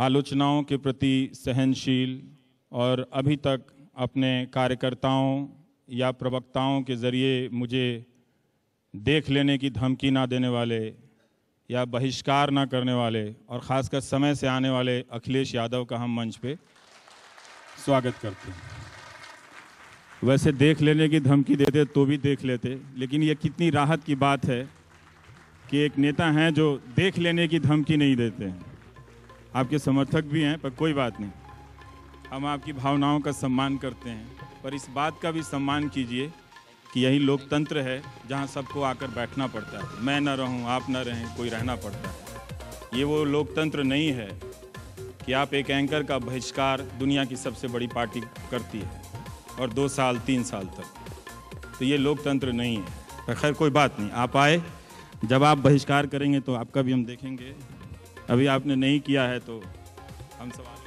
आलोचनाओं के प्रति सहनशील और अभी तक अपने कार्यकर्ताओं या प्रवक्ताओं के ज़रिए मुझे देख लेने की धमकी ना देने वाले या बहिष्कार ना करने वाले और ख़ासकर समय से आने वाले अखिलेश यादव का हम मंच पे स्वागत करते हैं वैसे देख लेने की धमकी देते तो भी देख लेते लेकिन ये कितनी राहत की बात है कि एक नेता हैं जो देख लेने की धमकी नहीं देते हैं आपके समर्थक भी हैं पर कोई बात नहीं हम आपकी भावनाओं का सम्मान करते हैं पर इस बात का भी सम्मान कीजिए कि यही लोकतंत्र है जहाँ सबको आकर बैठना पड़ता है मैं ना रहूँ आप ना रहें कोई रहना पड़ता है ये वो लोकतंत्र नहीं है कि आप एक एंकर का बहिष्कार दुनिया की सबसे बड़ी पार्टी करती है और दो साल तीन साल तक तो ये लोकतंत्र नहीं है खैर कोई बात नहीं आप आए जब आप बहिष्कार करेंगे तो आपका भी हम देखेंगे अभी आपने नहीं किया है तो हम सवाल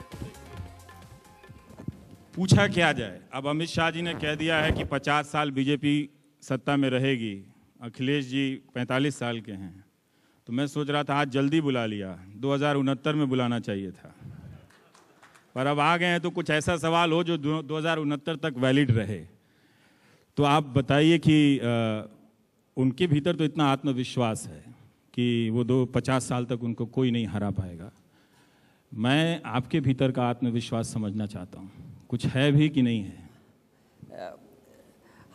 पूछा क्या जाए अब अमित शाह जी ने कह दिया है कि 50 साल बीजेपी सत्ता में रहेगी अखिलेश जी 45 साल के हैं तो मैं सोच रहा था आज जल्दी बुला लिया दो में बुलाना चाहिए था पर अब आ गए हैं तो कुछ ऐसा सवाल हो जो दो तक वैलिड रहे तो आप बताइए कि आ, उनके भीतर तो इतना आत्मविश्वास है कि वो दो पचास साल तक उनको कोई नहीं हरा पाएगा मैं आपके भीतर का आत्मविश्वास समझना चाहता हूँ कुछ है भी कि नहीं है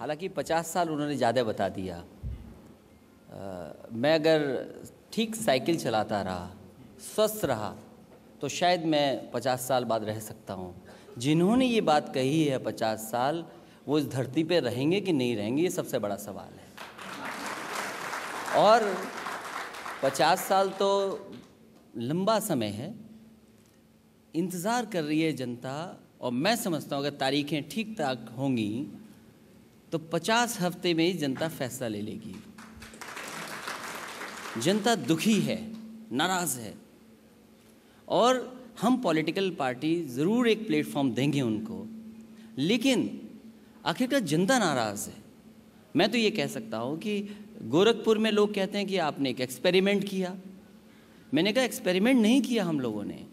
हालांकि पचास साल उन्होंने ज़्यादा बता दिया आ, मैं अगर ठीक साइकिल चलाता रहा स्वस्थ रहा तो शायद मैं पचास साल बाद रह सकता हूँ जिन्होंने ये बात कही है पचास साल वो इस धरती पे रहेंगे कि नहीं रहेंगे ये सबसे बड़ा सवाल है और पचास साल तो लंबा समय है इंतज़ार कर रही है जनता और मैं समझता हूँ अगर तारीखें ठीक ठाक होंगी तो पचास हफ्ते में ही जनता फैसला ले लेगी जनता दुखी है नाराज़ है और हम पॉलिटिकल पार्टी ज़रूर एक प्लेटफॉर्म देंगे उनको लेकिन आखिरकार जनता नाराज़ है मैं तो ये कह सकता हूँ कि गोरखपुर में लोग कहते हैं कि आपने एक एक्सपेरिमेंट किया मैंने कहा एक्सपेरिमेंट नहीं किया हम लोगों ने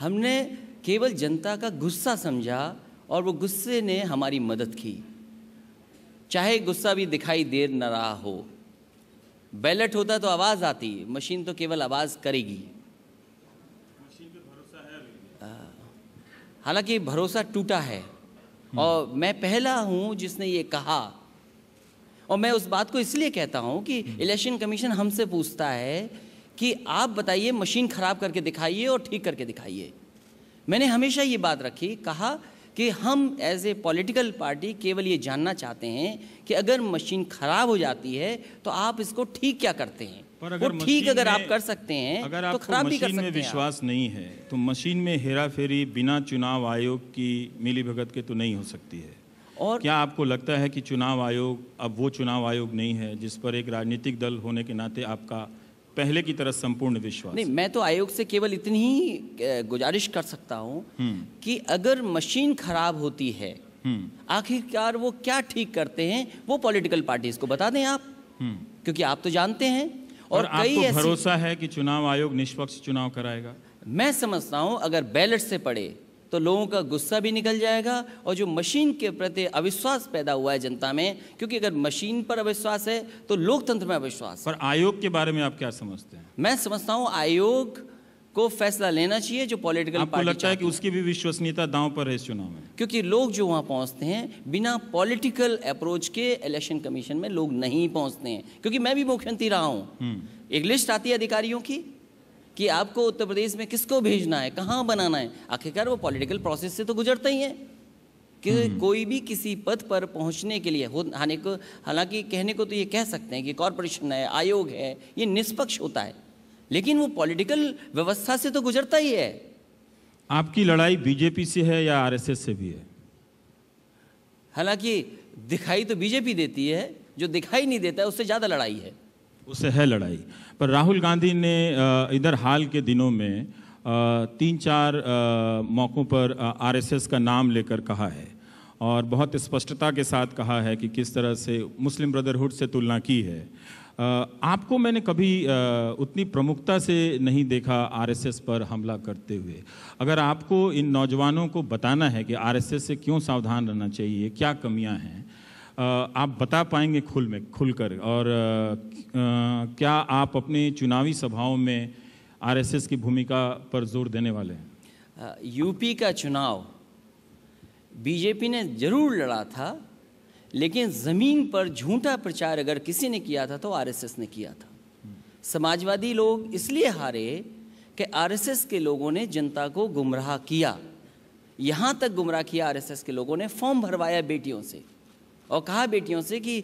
हमने केवल जनता का गुस्सा समझा और वो गुस्से ने हमारी मदद की चाहे गुस्सा भी दिखाई देर न रहा हो बैलेट होता तो आवाज़ आती मशीन तो केवल आवाज़ करेगी हाँ। हालांकि भरोसा टूटा है और मैं पहला हूं जिसने ये कहा और मैं उस बात को इसलिए कहता हूँ कि हम्म। इलेक्शन कमीशन हमसे पूछता है कि आप बताइए मशीन ख़राब करके दिखाइए और ठीक करके दिखाइए मैंने हमेशा ये बात रखी कहा कि हम एज ए पॉलिटिकल पार्टी केवल ये जानना चाहते हैं कि अगर मशीन खराब हो जाती है तो आप इसको ठीक क्या करते हैं पर अगर ठीक अगर आप कर सकते हैं अगर आप तो खराब भी कर सकते में विश्वास नहीं है तो मशीन में हेरा फेरी बिना चुनाव आयोग की मिलीभगत के तो नहीं हो सकती है और क्या आपको लगता है कि चुनाव आयोग अब वो चुनाव आयोग नहीं है जिस पर एक राजनीतिक दल होने के नाते आपका पहले की तरह संपूर्ण विश्वास नहीं मैं तो आयोग से केवल इतनी ही गुजारिश कर सकता हूँ हम्म। कि अगर मशीन खराब होती है हम्म। आखिरकार वो क्या ठीक करते हैं वो पॉलिटिकल पार्टीज को बता दें आप हम्म। क्योंकि आप तो जानते हैं और, और आपको भरोसा है कि चुनाव आयोग निष्पक्ष चुनाव कराएगा मैं समझता हूँ अगर बैलेट से पड़े तो लोगों का गुस्सा भी निकल जाएगा और जो मशीन के प्रति अविश्वास पैदा हुआ है जनता में क्योंकि अगर मशीन पर अविश्वास है तो लोकतंत्र में अविश्वास पर आयोग के बारे में आप क्या समझते हैं मैं समझता हूँ आयोग को फैसला लेना चाहिए जो पॉलिटिकल आपको लगता है कि उसकी भी विश्वसनीयता दांव पर है इस चुनाव में क्योंकि लोग जो वहां पहुंचते हैं बिना पॉलिटिकल अप्रोच के इलेक्शन कमीशन में लोग नहीं पहुंचते हैं क्योंकि मैं भी मुख्यमंत्री रहा हूँ हम्म। एक लिस्ट आती है अधिकारियों की कि आपको उत्तर प्रदेश में किसको भेजना है कहाँ बनाना है आखिरकार वो पॉलिटिकल प्रोसेस से तो गुजरता ही है कि हम्म। कोई भी किसी पद पर पहुंचने के लिए हाने को हालांकि कहने को तो ये कह सकते हैं कि कॉरपोरेशन है आयोग है ये निष्पक्ष होता है लेकिन वो पॉलिटिकल व्यवस्था से तो गुजरता ही है आपकी लड़ाई बीजेपी से है या आरएसएस से भी है हालांकि दिखाई तो बीजेपी देती है जो दिखाई नहीं देता है उससे ज़्यादा लड़ाई है उससे है लड़ाई पर राहुल गांधी ने इधर हाल के दिनों में तीन चार मौक़ों पर आरएसएस का नाम लेकर कहा है और बहुत स्पष्टता के साथ कहा है कि किस तरह से मुस्लिम ब्रदरहुड से तुलना की है आपको मैंने कभी उतनी प्रमुखता से नहीं देखा आरएसएस पर हमला करते हुए अगर आपको इन नौजवानों को बताना है कि आरएसएस से क्यों सावधान रहना चाहिए क्या कमियां हैं आप बता पाएंगे खुल में खुलकर और क्या आप अपनी चुनावी सभाओं में आरएसएस की भूमिका पर जोर देने वाले हैं यूपी का चुनाव बीजेपी ने जरूर लड़ा था लेकिन ज़मीन पर झूठा प्रचार अगर किसी ने किया था तो आरएसएस ने किया था समाजवादी लोग इसलिए हारे कि आरएसएस के लोगों ने जनता को गुमराह किया यहाँ तक गुमराह किया आरएसएस के लोगों ने फॉर्म भरवाया बेटियों से और कहा बेटियों से कि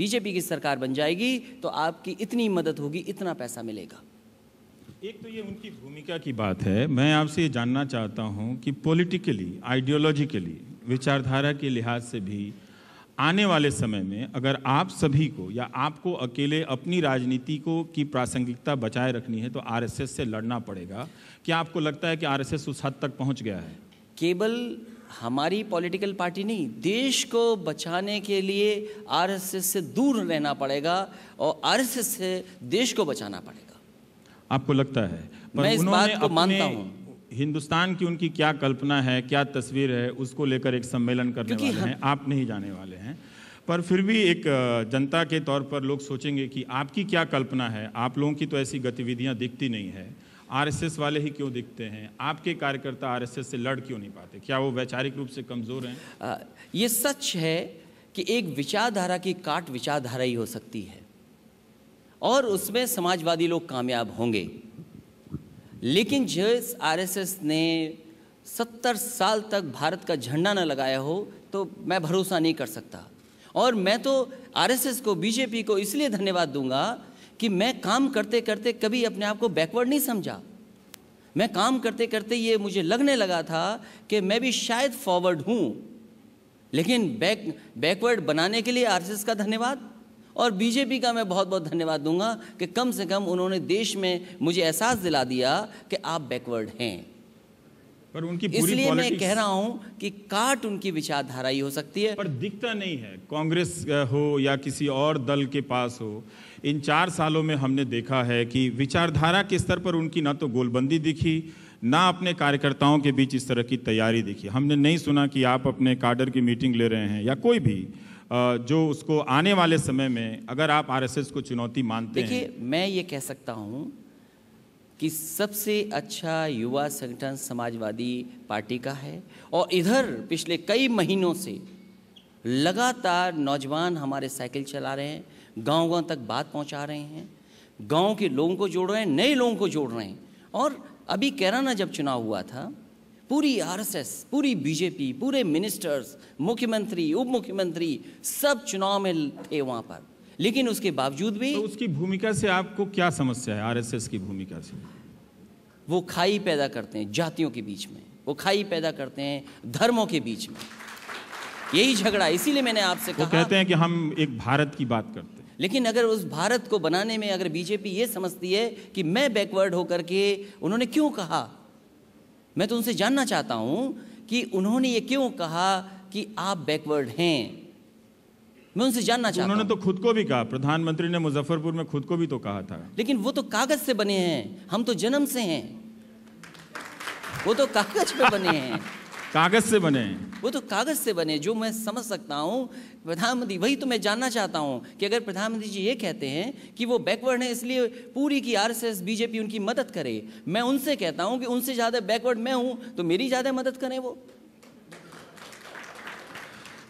बीजेपी की सरकार बन जाएगी तो आपकी इतनी मदद होगी इतना पैसा मिलेगा एक तो ये उनकी भूमिका की बात है मैं आपसे ये जानना चाहता हूँ कि पॉलिटिकली आइडियोलॉजिकली विचारधारा के लिहाज से भी आने वाले समय में अगर आप सभी को या आपको अकेले अपनी राजनीति को की प्रासंगिकता बचाए रखनी है तो आरएसएस से लड़ना पड़ेगा क्या आपको लगता है कि आरएसएस उस हद तक पहुंच गया है केवल हमारी पॉलिटिकल पार्टी नहीं देश को बचाने के लिए आरएसएस से दूर रहना पड़ेगा और आरएसएस से देश को बचाना पड़ेगा आपको लगता है पर मैं इस बात को मानता हूं हिंदुस्तान की उनकी क्या कल्पना है क्या तस्वीर है उसको लेकर एक सम्मेलन करने वाले हैं आप नहीं जाने वाले हैं पर फिर भी एक जनता के तौर पर लोग सोचेंगे कि आपकी क्या कल्पना है आप लोगों की तो ऐसी गतिविधियां दिखती नहीं है आरएसएस वाले ही क्यों दिखते हैं आपके कार्यकर्ता आरएसएस से लड़ क्यों नहीं पाते क्या वो वैचारिक रूप से कमज़ोर हैं ये सच है कि एक विचारधारा की काट विचारधारा ही हो सकती है और उसमें समाजवादी लोग कामयाब होंगे लेकिन जिस आरएसएस ने सत्तर साल तक भारत का झंडा न लगाया हो तो मैं भरोसा नहीं कर सकता और मैं तो आरएसएस को बीजेपी को इसलिए धन्यवाद दूंगा कि मैं काम करते करते कभी अपने आप को बैकवर्ड नहीं समझा मैं काम करते करते ये मुझे लगने लगा था कि मैं भी शायद फॉरवर्ड हूँ लेकिन बैक बैकवर्ड बनाने के लिए आर का धन्यवाद और बीजेपी का मैं बहुत बहुत धन्यवाद दूंगा कि कम से कम उन्होंने देश में मुझे एहसास दिला दिया कि आप बैकवर्ड हैं पर उनकी इसलिए मैं कह रहा हूं कि काट उनकी विचारधारा ही हो सकती है पर दिखता नहीं है कांग्रेस हो या किसी और दल के पास हो इन चार सालों में हमने देखा है कि विचारधारा के स्तर पर उनकी ना तो गोलबंदी दिखी ना अपने कार्यकर्ताओं के बीच इस तरह की तैयारी दिखी हमने नहीं सुना कि आप अपने कार्डर की मीटिंग ले रहे हैं या कोई भी जो उसको आने वाले समय में अगर आप आरएसएस को चुनौती मानते हैं देखिए मैं ये कह सकता हूँ कि सबसे अच्छा युवा संगठन समाजवादी पार्टी का है और इधर पिछले कई महीनों से लगातार नौजवान हमारे साइकिल चला रहे हैं गाँव गाँव तक बात पहुँचा रहे हैं गाँव के लोगों को जोड़ रहे हैं नए लोगों को जोड़ रहे हैं और अभी कैराना जब चुनाव हुआ था पूरी आरएसएस पूरी बीजेपी पूरे मिनिस्टर्स मुख्यमंत्री उप मुख्यमंत्री सब चुनाव में थे वहाँ पर लेकिन उसके बावजूद भी तो उसकी भूमिका से आपको क्या समस्या है आरएसएस की भूमिका से वो खाई पैदा करते हैं जातियों के बीच में वो खाई पैदा करते हैं धर्मों के बीच में यही झगड़ा इसीलिए मैंने आपसे कहा कहते हैं कि हम एक भारत की बात करते हैं लेकिन अगर उस भारत को बनाने में अगर बीजेपी ये समझती है कि मैं बैकवर्ड होकर के उन्होंने क्यों कहा मैं तो उनसे जानना चाहता हूं कि उन्होंने ये क्यों कहा कि आप बैकवर्ड हैं मैं उनसे जानना चाहता उन्होंने तो खुद को भी कहा प्रधानमंत्री ने मुजफ्फरपुर में खुद को भी तो कहा था लेकिन वो तो कागज से बने हैं हम तो जन्म से हैं वो तो कागज पे बने हैं कागज से बने वो तो कागज से बने जो मैं समझ सकता हूँ प्रधानमंत्री वही तो मैं जानना चाहता हूँ कि अगर प्रधानमंत्री जी ये कहते हैं कि वो बैकवर्ड है इसलिए पूरी की आरएसएस बीजेपी उनकी मदद करे मैं उनसे कहता हूँ कि उनसे ज़्यादा बैकवर्ड मैं हूँ तो मेरी ज़्यादा मदद करें वो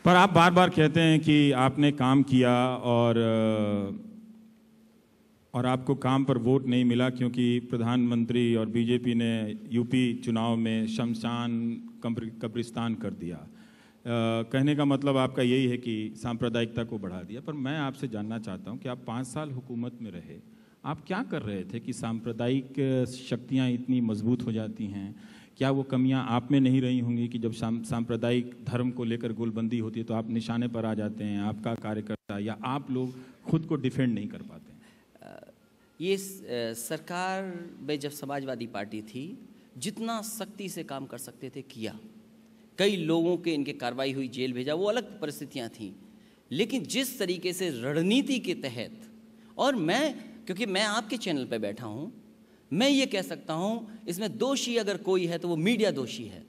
पर आप बार बार कहते हैं कि आपने काम किया और और आपको काम पर वोट नहीं मिला क्योंकि प्रधानमंत्री और बीजेपी ने यूपी चुनाव में शमशान कब्रिस्तान कर दिया आ, कहने का मतलब आपका यही है कि सांप्रदायिकता को बढ़ा दिया पर मैं आपसे जानना चाहता हूँ कि आप पाँच साल हुकूमत में रहे आप क्या कर रहे थे कि सांप्रदायिक शक्तियाँ इतनी मजबूत हो जाती हैं क्या वो कमियां आप में नहीं रही होंगी कि जब सांप्रदायिक धर्म को लेकर गोलबंदी होती है तो आप निशाने पर आ जाते हैं आपका कार्यकर्ता या आप लोग खुद को डिफेंड नहीं कर पाते ये सरकार में जब समाजवादी पार्टी थी जितना सख्ती से काम कर सकते थे किया कई लोगों के इनके कार्रवाई हुई जेल भेजा वो अलग परिस्थितियाँ थीं लेकिन जिस तरीके से रणनीति के तहत और मैं क्योंकि मैं आपके चैनल पर बैठा हूँ मैं ये कह सकता हूँ इसमें दोषी अगर कोई है तो वो मीडिया दोषी है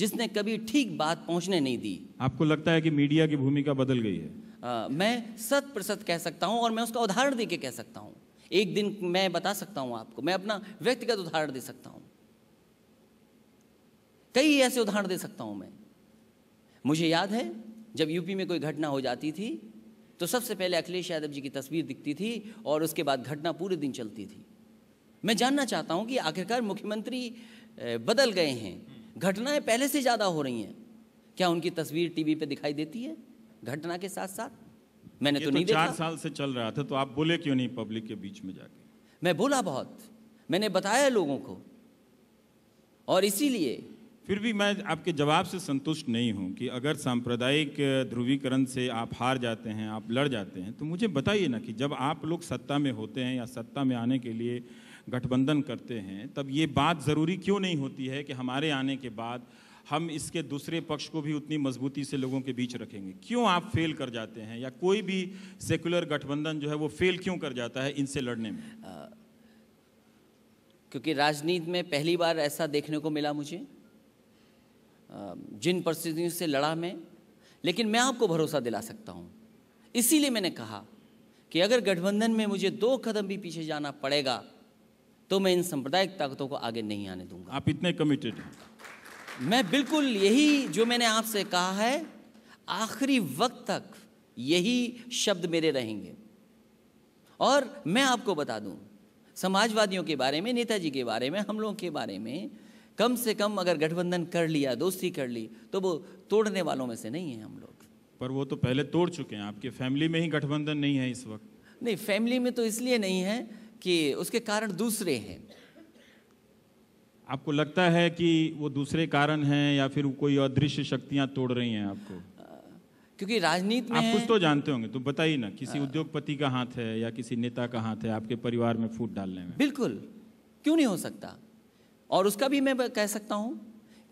जिसने कभी ठीक बात पहुंचने नहीं दी आपको लगता है कि मीडिया की भूमिका बदल गई है आ, मैं सत प्रतिशत कह सकता हूँ और मैं उसका उदाहरण दे के कह सकता हूँ एक दिन मैं बता सकता हूँ आपको मैं अपना व्यक्तिगत उदाहरण दे सकता हूँ कई ऐसे उदाहरण दे सकता हूं मैं मुझे याद है जब यूपी में कोई घटना हो जाती थी तो सबसे पहले अखिलेश यादव जी की तस्वीर दिखती थी और उसके बाद घटना पूरे दिन चलती थी मैं जानना चाहता हूं कि आखिरकार मुख्यमंत्री बदल गए हैं घटनाएं पहले से ज़्यादा हो रही हैं क्या उनकी तस्वीर टीवी पे दिखाई देती है घटना के साथ साथ मैंने तो, तो नहीं तो चार साल से चल रहा था तो आप बोले क्यों नहीं पब्लिक के बीच में जाके मैं बोला बहुत मैंने बताया लोगों को और इसीलिए फिर भी मैं आपके जवाब से संतुष्ट नहीं हूं कि अगर सांप्रदायिक ध्रुवीकरण से आप हार जाते हैं आप लड़ जाते हैं तो मुझे बताइए ना कि जब आप लोग सत्ता में होते हैं या सत्ता में आने के लिए गठबंधन करते हैं तब ये बात ज़रूरी क्यों नहीं होती है कि हमारे आने के बाद हम इसके दूसरे पक्ष को भी उतनी मजबूती से लोगों के बीच रखेंगे क्यों आप फेल कर जाते हैं या कोई भी सेकुलर गठबंधन जो है वो फेल क्यों कर जाता है इनसे लड़ने में आ, क्योंकि राजनीति में पहली बार ऐसा देखने को मिला मुझे जिन परिस्थितियों से लड़ा मैं लेकिन मैं आपको भरोसा दिला सकता हूँ इसीलिए मैंने कहा कि अगर गठबंधन में मुझे दो कदम भी पीछे जाना पड़ेगा तो मैं इन सांप्रदायिक ताकतों को आगे नहीं आने दूंगा आप इतने कमिटेड हैं मैं बिल्कुल यही जो मैंने आपसे कहा है आखिरी वक्त तक यही शब्द मेरे रहेंगे और मैं आपको बता दूं समाजवादियों के बारे में नेताजी के बारे में हम लोगों के बारे में कम से कम अगर गठबंधन कर लिया दोस्ती कर ली तो वो तोड़ने वालों में से नहीं है हम लोग पर वो तो पहले तोड़ चुके हैं आपके फैमिली में ही गठबंधन नहीं है इस वक्त नहीं फैमिली में तो इसलिए नहीं है कि उसके कारण दूसरे हैं आपको लगता है कि वो दूसरे कारण हैं या फिर कोई अदृश्य शक्तियां तोड़ रही हैं आपको क्योंकि राजनीति में आप कुछ तो जानते होंगे तो बताइए ना किसी उद्योगपति का हाथ है या किसी नेता का हाथ है आपके परिवार में फूट डालने में बिल्कुल क्यों नहीं हो सकता और उसका भी मैं कह सकता हूँ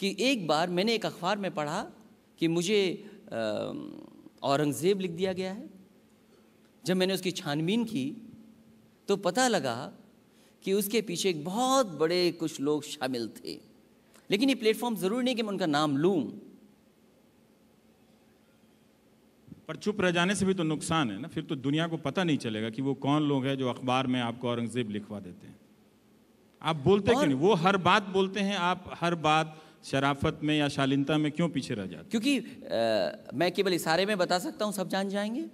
कि एक बार मैंने एक अखबार में पढ़ा कि मुझे औरंगज़ेब लिख दिया गया है जब मैंने उसकी छानबीन की तो पता लगा कि उसके पीछे एक बहुत बड़े कुछ लोग शामिल थे लेकिन ये प्लेटफॉर्म ज़रूरी नहीं कि मैं उनका नाम लूँ पर चुप रह जाने से भी तो नुकसान है ना फिर तो दुनिया को पता नहीं चलेगा कि वो कौन लोग हैं जो अखबार में आपको औरंगज़ेब लिखवा देते हैं आप बोलते क्यों नहीं वो हर बात बोलते हैं आप हर बात शराफत में या शालीनता में क्यों पीछे रह जाते क्योंकि आ, मैं केवल इशारे में बता सकता हूँ सब जान जाएंगे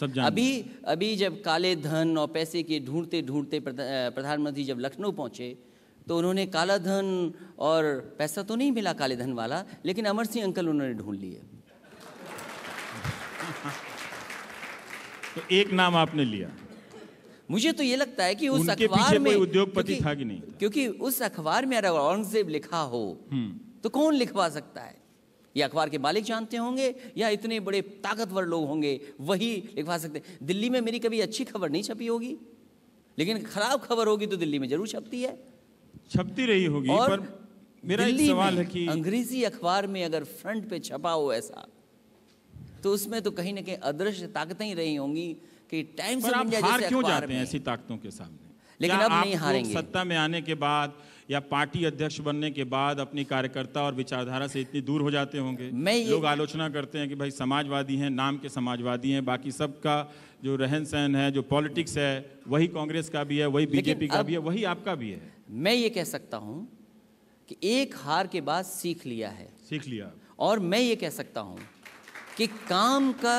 सब जान अभी अभी जब काले धन और पैसे के ढूंढते ढूंढते प्रधानमंत्री जब लखनऊ पहुंचे तो उन्होंने काला धन और पैसा तो नहीं मिला काले धन वाला लेकिन अमर सिंह अंकल उन्होंने ढूंढ लिए तो एक नाम आपने लिया मुझे तो ये लगता है कि उस अखबार में उद्योगपति था कि नहीं क्योंकि उस अखबार में अगर औरंगजेब लिखा हो हम्म। तो कौन लिखवा सकता है ये अखबार के मालिक जानते होंगे या इतने बड़े ताकतवर लोग होंगे वही लिखवा सकते दिल्ली में मेरी कभी अच्छी खबर नहीं छपी होगी लेकिन खराब खबर होगी तो दिल्ली में जरूर छपती है छपती रही होगी और पर मेरा दिल्ली सवाल है कि अंग्रेजी अखबार में अगर फ्रंट पे छपा हो ऐसा तो उसमें तो कहीं ना कहीं अदृश्य ताकतें ही रही होंगी कि टाइम से आप हार क्यों जाते हैं ऐसी ताकतों के सामने लेकिन अब नहीं हारेंगे सत्ता में आने के बाद या पार्टी अध्यक्ष बनने के बाद अपनी कार्यकर्ता और विचारधारा से इतनी दूर हो जाते होंगे लोग आलोचना करते हैं कि भाई समाजवादी हैं नाम के समाजवादी हैं बाकी सबका जो रहन सहन है जो पॉलिटिक्स है वही कांग्रेस का भी है वही बीजेपी का भी है वही आपका भी है मैं ये कह सकता हूँ कि एक हार के बाद सीख लिया है सीख लिया और मैं ये कह सकता हूँ कि काम का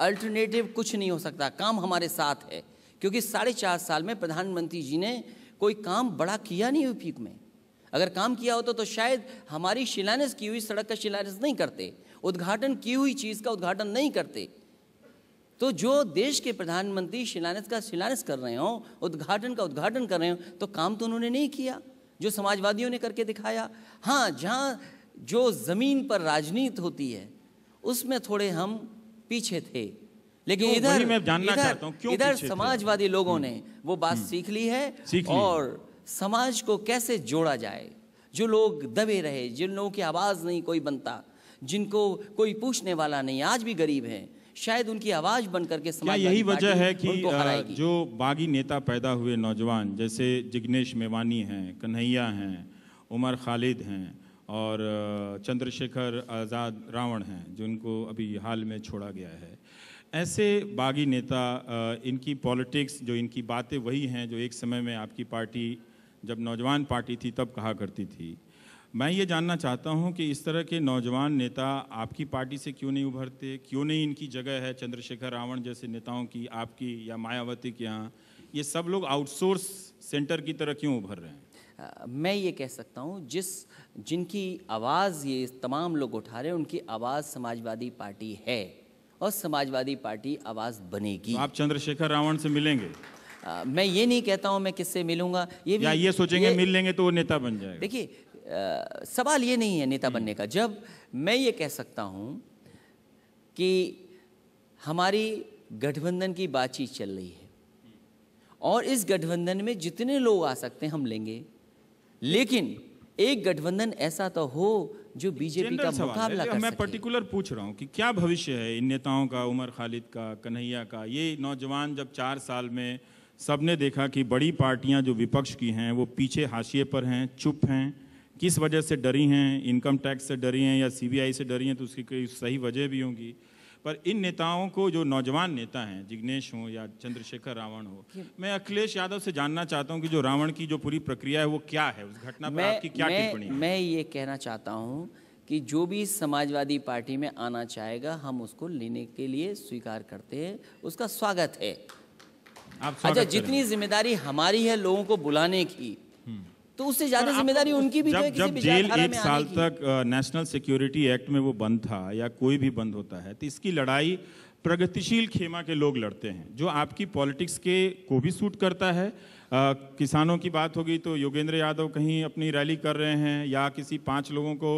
अल्टरनेटिव कुछ नहीं हो सकता काम हमारे साथ है क्योंकि साढ़े चार साल में प्रधानमंत्री जी ने कोई काम बड़ा किया नहीं यूपीक में अगर काम किया होता तो शायद हमारी शिलान्यास की हुई सड़क का शिलान्यास नहीं करते उद्घाटन की हुई चीज़ का उद्घाटन नहीं करते तो जो देश के प्रधानमंत्री शिलान्यास का शिलान्यास कर रहे हों उद्घाटन का उद्घाटन कर रहे हों तो काम तो उन्होंने नहीं किया जो समाजवादियों ने करके दिखाया हाँ जहाँ जो ज़मीन पर राजनीति होती है उसमें थोड़े हम पीछे थे लेकिन इधर मैं जानना इधर, चाहता हूं, क्यों इधर समाजवादी लोगों हम्म। ने वो बात हम्म। सीख ली है सीख और समाज को कैसे जोड़ा जाए जो लोग दबे रहे जिन लोगों की आवाज़ नहीं कोई बनता जिनको कोई पूछने वाला नहीं आज भी गरीब हैं शायद उनकी आवाज़ बन करके समाज यही वजह है कि जो बागी नेता पैदा हुए नौजवान जैसे जिग्नेश मेवानी हैं कन्हैया हैं उमर खालिद हैं और चंद्रशेखर आज़ाद रावण हैं जिनको अभी हाल में छोड़ा गया है ऐसे बागी नेता इनकी पॉलिटिक्स जो इनकी बातें वही हैं जो एक समय में आपकी पार्टी जब नौजवान पार्टी थी तब कहा करती थी मैं ये जानना चाहता हूं कि इस तरह के नौजवान नेता आपकी पार्टी से क्यों नहीं उभरते क्यों नहीं इनकी जगह है चंद्रशेखर रावण जैसे नेताओं की आपकी या मायावती के यहाँ ये सब लोग आउटसोर्स सेंटर की तरह क्यों उभर रहे हैं मैं ये कह सकता हूँ जिस जिनकी आवाज़ ये तमाम लोग उठा रहे हैं उनकी आवाज़ समाजवादी पार्टी है और समाजवादी पार्टी आवाज़ बनेगी तो आप चंद्रशेखर रावण से मिलेंगे आ, मैं ये नहीं कहता हूँ मैं किससे मिलूंगा ये भी या ये सोचेंगे ये, मिल लेंगे तो वो नेता बन जाएगा देखिए सवाल ये नहीं है नेता हम्म। बनने का जब मैं ये कह सकता हूँ कि हमारी गठबंधन की बातचीत चल रही है और इस गठबंधन में जितने लोग आ सकते हैं हम लेंगे लेकिन एक गठबंधन ऐसा तो हो जो बीजेपी का मुकाबला कर मैं पर्टिकुलर पूछ रहा हूँ कि क्या भविष्य है इन नेताओं का उमर खालिद का कन्हैया का ये नौजवान जब चार साल में सबने देखा कि बड़ी पार्टियां जो विपक्ष की हैं वो पीछे हाशिए पर हैं चुप हैं किस वजह से डरी हैं इनकम टैक्स से डरी हैं या सीबीआई से डरी हैं तो उसकी कोई सही वजह भी होंगी पर इन नेताओं को जो नौजवान नेता हैं जिग्नेश हो या चंद्रशेखर रावण हो मैं अखिलेश यादव से जानना चाहता हूं कि जो रावण की जो पूरी प्रक्रिया है वो क्या है उस घटना पर आपकी क्या टिप्पणी मैं, मैं ये कहना चाहता हूँ कि जो भी समाजवादी पार्टी में आना चाहेगा हम उसको लेने के लिए स्वीकार करते हैं उसका स्वागत है अच्छा जितनी जिम्मेदारी हमारी है लोगों को बुलाने की हम्म। तो उससे ज्यादा जिम्मेदारी उनकी भी तो जब, जब जेल एक साल तक नेशनल सिक्योरिटी एक्ट में वो बंद था या कोई भी बंद होता है तो इसकी लड़ाई प्रगतिशील खेमा के लोग लड़ते हैं जो आपकी पॉलिटिक्स के को भी सूट करता है आ, किसानों की बात होगी तो योगेंद्र यादव कहीं अपनी रैली कर रहे हैं या किसी पांच लोगों को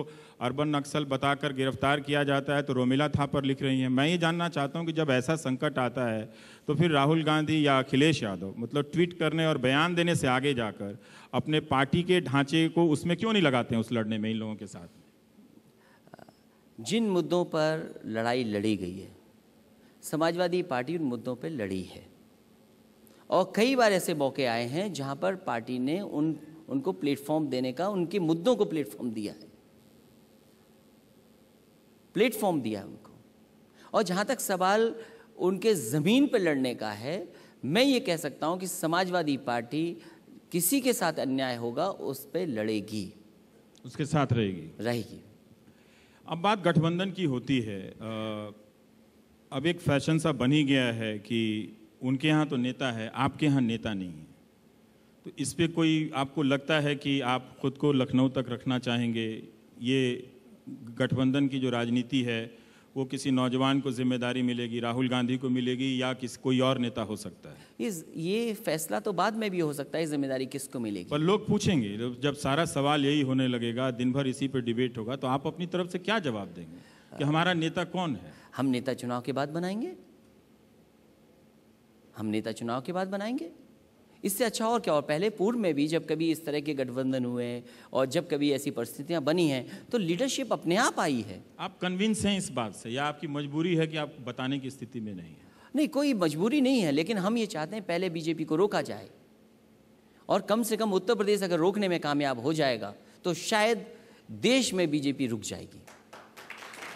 अर्बन नक्सल बताकर गिरफ्तार किया जाता है तो रोमिला थापर लिख रही हैं मैं ये जानना चाहता हूँ कि जब ऐसा संकट आता है तो फिर राहुल गांधी या अखिलेश यादव मतलब ट्वीट करने और बयान देने से आगे जाकर अपने पार्टी के ढांचे को उसमें क्यों नहीं लगाते हैं उस लड़ने में इन लोगों के साथ जिन मुद्दों पर लड़ाई लड़ी गई है समाजवादी पार्टी उन मुद्दों पर लड़ी है और कई बार ऐसे मौके आए हैं जहाँ पर पार्टी ने उन उनको प्लेटफॉर्म देने का उनके मुद्दों को प्लेटफॉर्म दिया है प्लेटफॉर्म दिया है उनको और जहां तक सवाल उनके ज़मीन पर लड़ने का है मैं ये कह सकता हूं कि समाजवादी पार्टी किसी के साथ अन्याय होगा उस पर लड़ेगी उसके साथ रहेगी रहेगी अब बात गठबंधन की होती है अब एक फैशन सा बनी गया है कि उनके यहाँ तो नेता है आपके यहाँ नेता नहीं है तो इस पर कोई आपको लगता है कि आप खुद को लखनऊ तक रखना चाहेंगे ये गठबंधन की जो राजनीति है वो किसी नौजवान को जिम्मेदारी मिलेगी राहुल गांधी को मिलेगी या किस कोई और नेता हो सकता है इस ये फैसला तो बाद में भी हो सकता है जिम्मेदारी किसको मिलेगी पर लोग पूछेंगे जब सारा सवाल यही होने लगेगा दिन भर इसी पर डिबेट होगा तो आप अपनी तरफ से क्या जवाब देंगे कि हमारा नेता कौन है हम नेता चुनाव के बाद बनाएंगे हम नेता चुनाव के बाद बनाएंगे इससे अच्छा और क्या और पहले पूर्व में भी जब कभी इस तरह के गठबंधन हुए हैं और जब कभी ऐसी परिस्थितियां बनी हैं तो लीडरशिप अपने आप आई है आप कन्विंस हैं इस बात से या आपकी मजबूरी है कि आप बताने की स्थिति में नहीं है नहीं कोई मजबूरी नहीं है लेकिन हम ये चाहते हैं पहले बीजेपी को रोका जाए और कम से कम उत्तर प्रदेश अगर रोकने में कामयाब हो जाएगा तो शायद देश में बीजेपी रुक जाएगी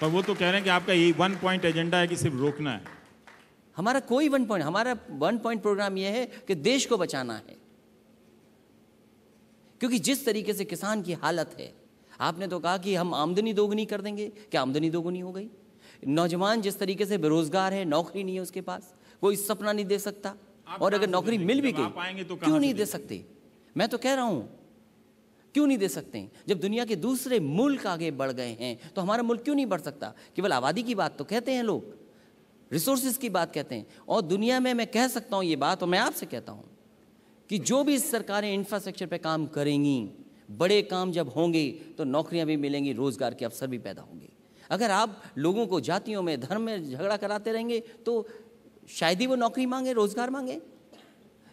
पर वो तो कह रहे हैं कि आपका ये वन पॉइंट एजेंडा है कि सिर्फ रोकना है हमारा कोई वन पॉइंट हमारा वन पॉइंट प्रोग्राम यह है कि देश को बचाना है क्योंकि जिस तरीके से किसान की हालत है आपने तो कहा कि हम आमदनी दोगुनी कर देंगे क्या आमदनी दोगुनी हो गई नौजवान जिस तरीके से बेरोजगार है नौकरी नहीं है उसके पास कोई सपना नहीं दे सकता और अगर नौकरी मिल भी गई तो क्यों नहीं दे सकते मैं तो कह रहा हूं क्यों नहीं दे सकते जब दुनिया के दूसरे मुल्क आगे बढ़ गए हैं तो हमारा मुल्क क्यों नहीं बढ़ सकता केवल आबादी की बात तो कहते हैं लोग रिसोर्सेज की बात कहते हैं और दुनिया में मैं कह सकता हूँ ये बात और मैं आपसे कहता हूँ कि जो भी सरकारें इंफ्रास्ट्रक्चर पे काम करेंगी बड़े काम जब होंगे तो नौकरियां भी मिलेंगी रोजगार के अवसर भी पैदा होंगे अगर आप लोगों को जातियों में धर्म में झगड़ा कराते रहेंगे तो शायद ही वो नौकरी मांगे रोजगार मांगे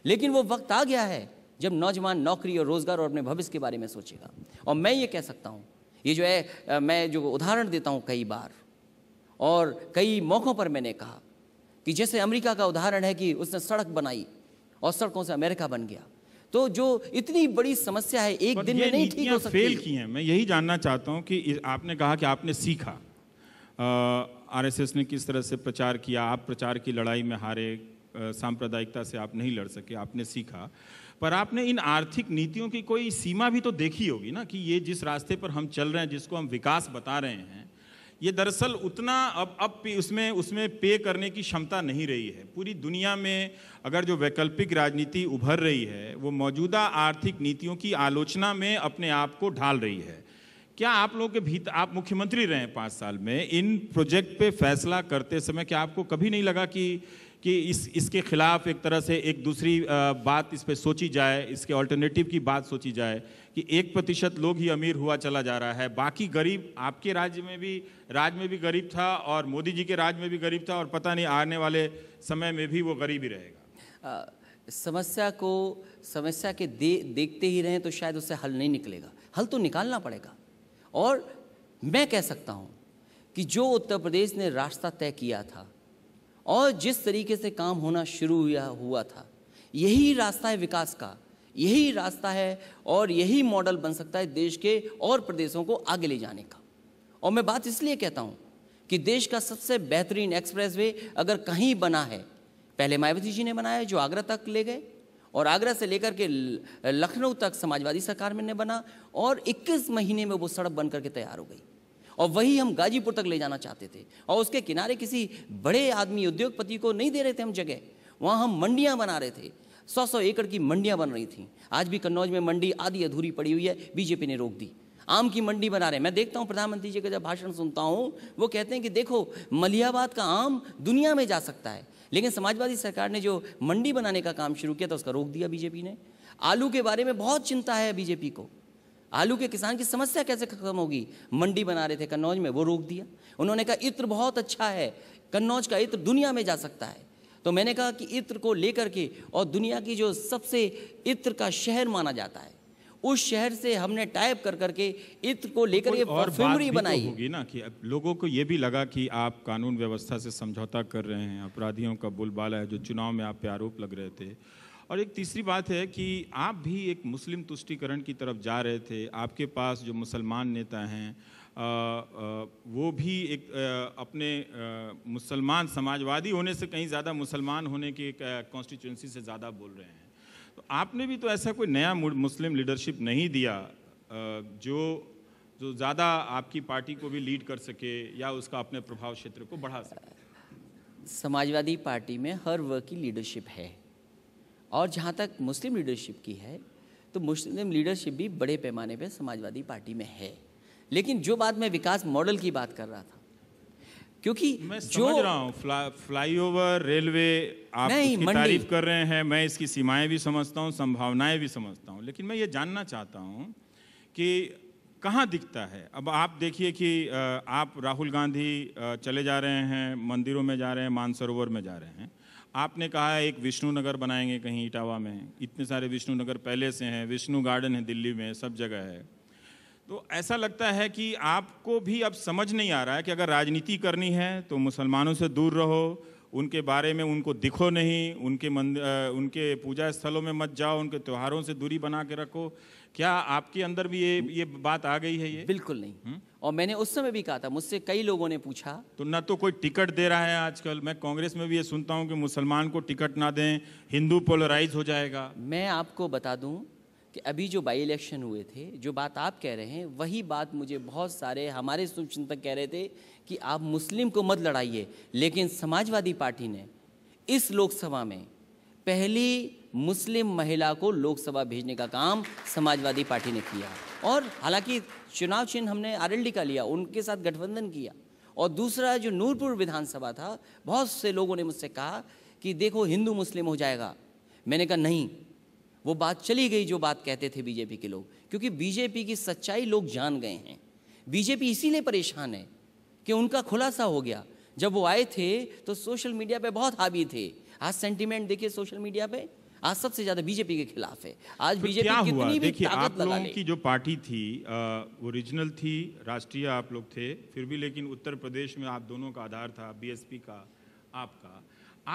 लेकिन वो वक्त आ गया है जब नौजवान नौकरी और रोजगार और अपने भविष्य के बारे में सोचेगा और मैं ये कह सकता हूँ ये जो है मैं जो उदाहरण देता हूँ कई बार और कई मौक़ों पर मैंने कहा कि जैसे अमेरिका का उदाहरण है कि उसने सड़क बनाई और सड़कों से अमेरिका बन गया तो जो इतनी बड़ी समस्या है एक दिन में नहीं ठीक हो सकती फेल की है मैं यही जानना चाहता हूं कि आपने कहा कि आपने सीखा आरएसएस ने किस तरह से प्रचार किया आप प्रचार की लड़ाई में हारे सांप्रदायिकता से आप नहीं लड़ सके आपने सीखा पर आपने इन आर्थिक नीतियों की कोई सीमा भी तो देखी होगी ना कि ये जिस रास्ते पर हम चल रहे हैं जिसको हम विकास बता रहे हैं ये दरअसल उतना अब अब उसमें उसमें पे करने की क्षमता नहीं रही है पूरी दुनिया में अगर जो वैकल्पिक राजनीति उभर रही है वो मौजूदा आर्थिक नीतियों की आलोचना में अपने आप को ढाल रही है क्या आप लोगों के भीतर आप मुख्यमंत्री रहे हैं पाँच साल में इन प्रोजेक्ट पे फैसला करते समय क्या आपको कभी नहीं लगा कि कि इस इसके खिलाफ एक तरह से एक दूसरी बात इस पर सोची जाए इसके ऑल्टरनेटिव की बात सोची जाए कि एक प्रतिशत लोग ही अमीर हुआ चला जा रहा है बाकी गरीब आपके राज्य में भी राज्य में भी गरीब था और मोदी जी के राज्य में भी गरीब था और पता नहीं आने वाले समय में भी वो गरीब ही रहेगा समस्या को समस्या के दे, देखते ही रहें तो शायद उससे हल नहीं निकलेगा हल तो निकालना पड़ेगा और मैं कह सकता हूँ कि जो उत्तर प्रदेश ने रास्ता तय किया था और जिस तरीके से काम होना शुरू हुआ हुआ था यही रास्ता है विकास का यही रास्ता है और यही मॉडल बन सकता है देश के और प्रदेशों को आगे ले जाने का और मैं बात इसलिए कहता हूँ कि देश का सबसे बेहतरीन एक्सप्रेसवे अगर कहीं बना है पहले मायावती जी ने बनाया जो आगरा तक ले गए और आगरा से लेकर के लखनऊ तक समाजवादी सरकार में ने बना और 21 महीने में वो सड़क बन करके तैयार हो गई और वही हम गाजीपुर तक ले जाना चाहते थे और उसके किनारे किसी बड़े आदमी उद्योगपति को नहीं दे रहे थे हम जगह वहाँ हम मंडियाँ बना रहे थे सौ सौ एकड़ की मंडियां बन रही थी आज भी कन्नौज में मंडी आधी अधूरी पड़ी हुई है बीजेपी ने रोक दी आम की मंडी बना रहे मैं देखता हूँ प्रधानमंत्री जी का जब भाषण सुनता हूँ वो कहते हैं कि देखो मलियाबाद का आम दुनिया में जा सकता है लेकिन समाजवादी सरकार ने जो मंडी बनाने का काम शुरू किया था उसका रोक दिया बीजेपी ने आलू के बारे में बहुत चिंता है बीजेपी को आलू के किसान की समस्या कैसे खत्म होगी मंडी बना रहे थे कन्नौज में वो रोक दिया उन्होंने कहा इत्र बहुत अच्छा है कन्नौज का इत्र दुनिया में जा सकता है तो मैंने कहा कि इत्र को लेकर के और दुनिया की जो सबसे इत्र का शहर माना जाता है उस शहर से हमने टाइप कर करके इत्र को लेकर के परफ्यूमरी तो बनाई तो होगी ना कि लोगों को ये भी लगा कि आप कानून व्यवस्था से समझौता कर रहे हैं अपराधियों का बुलबाला है जो चुनाव में आप पे आरोप लग रहे थे और एक तीसरी बात है कि आप भी एक मुस्लिम तुष्टिकरण की तरफ जा रहे थे आपके पास जो मुसलमान नेता हैं वो भी एक अपने मुसलमान समाजवादी होने से कहीं ज़्यादा मुसलमान होने की कॉन्स्टिट्यूंसी से ज़्यादा बोल रहे हैं तो आपने भी तो ऐसा कोई नया मुस्लिम लीडरशिप नहीं दिया जो जो ज़्यादा आपकी पार्टी को भी लीड कर सके या उसका अपने प्रभाव क्षेत्र को बढ़ा सके समाजवादी पार्टी में हर वर्ग की लीडरशिप है और जहाँ तक मुस्लिम लीडरशिप की है तो मुस्लिम लीडरशिप भी बड़े पैमाने पर पे समाजवादी पार्टी में है लेकिन जो बात मैं विकास मॉडल की बात कर रहा था क्योंकि मैं जो समझ रहा हूँ फ्ला, फ्लाईओवर रेलवे आप तारीफ कर रहे हैं मैं इसकी सीमाएं भी समझता हूँ संभावनाएं भी समझता हूँ लेकिन मैं ये जानना चाहता हूँ कि कहाँ दिखता है अब आप देखिए कि आप राहुल गांधी चले जा रहे हैं मंदिरों में जा रहे हैं मानसरोवर में जा रहे हैं आपने कहा है एक विष्णु नगर बनाएंगे कहीं इटावा में इतने सारे विष्णु नगर पहले से हैं विष्णु गार्डन है दिल्ली में सब जगह है तो ऐसा लगता है कि आपको भी अब समझ नहीं आ रहा है कि अगर राजनीति करनी है तो मुसलमानों से दूर रहो उनके बारे में उनको दिखो नहीं उनके मंदिर उनके पूजा स्थलों में मत जाओ उनके त्योहारों से दूरी बना के रखो क्या आपके अंदर भी ये ये बात आ गई है ये बिल्कुल नहीं हु? और मैंने उस समय भी कहा था मुझसे कई लोगों ने पूछा तो ना तो कोई टिकट दे रहा है आजकल मैं कांग्रेस में भी ये सुनता हूँ कि मुसलमान को टिकट ना दें हिंदू पोलराइज हो जाएगा मैं आपको बता दूँ कि अभी जो बाई इलेक्शन हुए थे जो बात आप कह रहे हैं वही बात मुझे बहुत सारे हमारे शुभचिंतक कह रहे थे कि आप मुस्लिम को मत लड़ाइए लेकिन समाजवादी पार्टी ने इस लोकसभा में पहली मुस्लिम महिला को लोकसभा भेजने का काम समाजवादी पार्टी ने किया और हालांकि चुनाव चिन्ह हमने आरएलडी का लिया उनके साथ गठबंधन किया और दूसरा जो नूरपुर विधानसभा था बहुत से लोगों ने मुझसे कहा कि देखो हिंदू मुस्लिम हो जाएगा मैंने कहा नहीं वो बात चली गई जो बात कहते थे बीजेपी के लोग क्योंकि बीजेपी की सच्चाई लोग जान गए हैं बीजेपी इसीलिए परेशान है कि उनका खुलासा हो गया जब वो आए थे तो सोशल मीडिया पे बहुत हावी थे आज सेंटीमेंट देखिए सोशल मीडिया पे आज सबसे ज्यादा बीजेपी के खिलाफ है आज तो बीजेपी कितनी भी आप लोगों की जो पार्टी थी वो थी राष्ट्रीय आप लोग थे फिर भी लेकिन उत्तर प्रदेश में आप दोनों का आधार था बीएसपी का आपका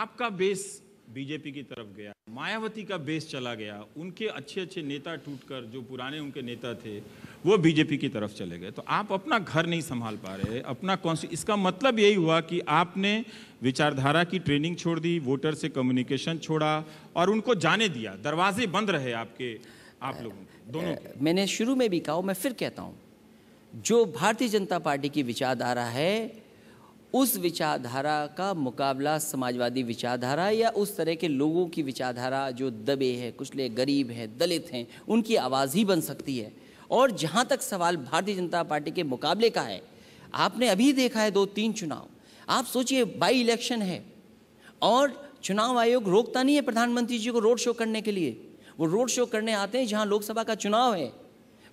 आपका बेस बीजेपी की तरफ गया मायावती का बेस चला गया उनके अच्छे अच्छे नेता टूटकर जो पुराने उनके नेता थे वो बीजेपी की तरफ चले गए तो आप अपना घर नहीं संभाल पा रहे अपना कौन इसका मतलब यही हुआ कि आपने विचारधारा की ट्रेनिंग छोड़ दी वोटर से कम्युनिकेशन छोड़ा और उनको जाने दिया दरवाजे बंद रहे आपके आप लोगों दोनों के। मैंने शुरू में भी कहा मैं फिर कहता हूँ जो भारतीय जनता पार्टी की विचारधारा है उस विचारधारा का मुकाबला समाजवादी विचारधारा या उस तरह के लोगों की विचारधारा जो दबे हैं कुचले गरीब हैं दलित हैं उनकी आवाज़ ही बन सकती है और जहाँ तक सवाल भारतीय जनता पार्टी के मुकाबले का है आपने अभी देखा है दो तीन चुनाव आप सोचिए बाई इलेक्शन है और चुनाव आयोग रोकता नहीं है प्रधानमंत्री जी को रोड शो करने के लिए वो रोड शो करने आते हैं जहाँ लोकसभा का चुनाव है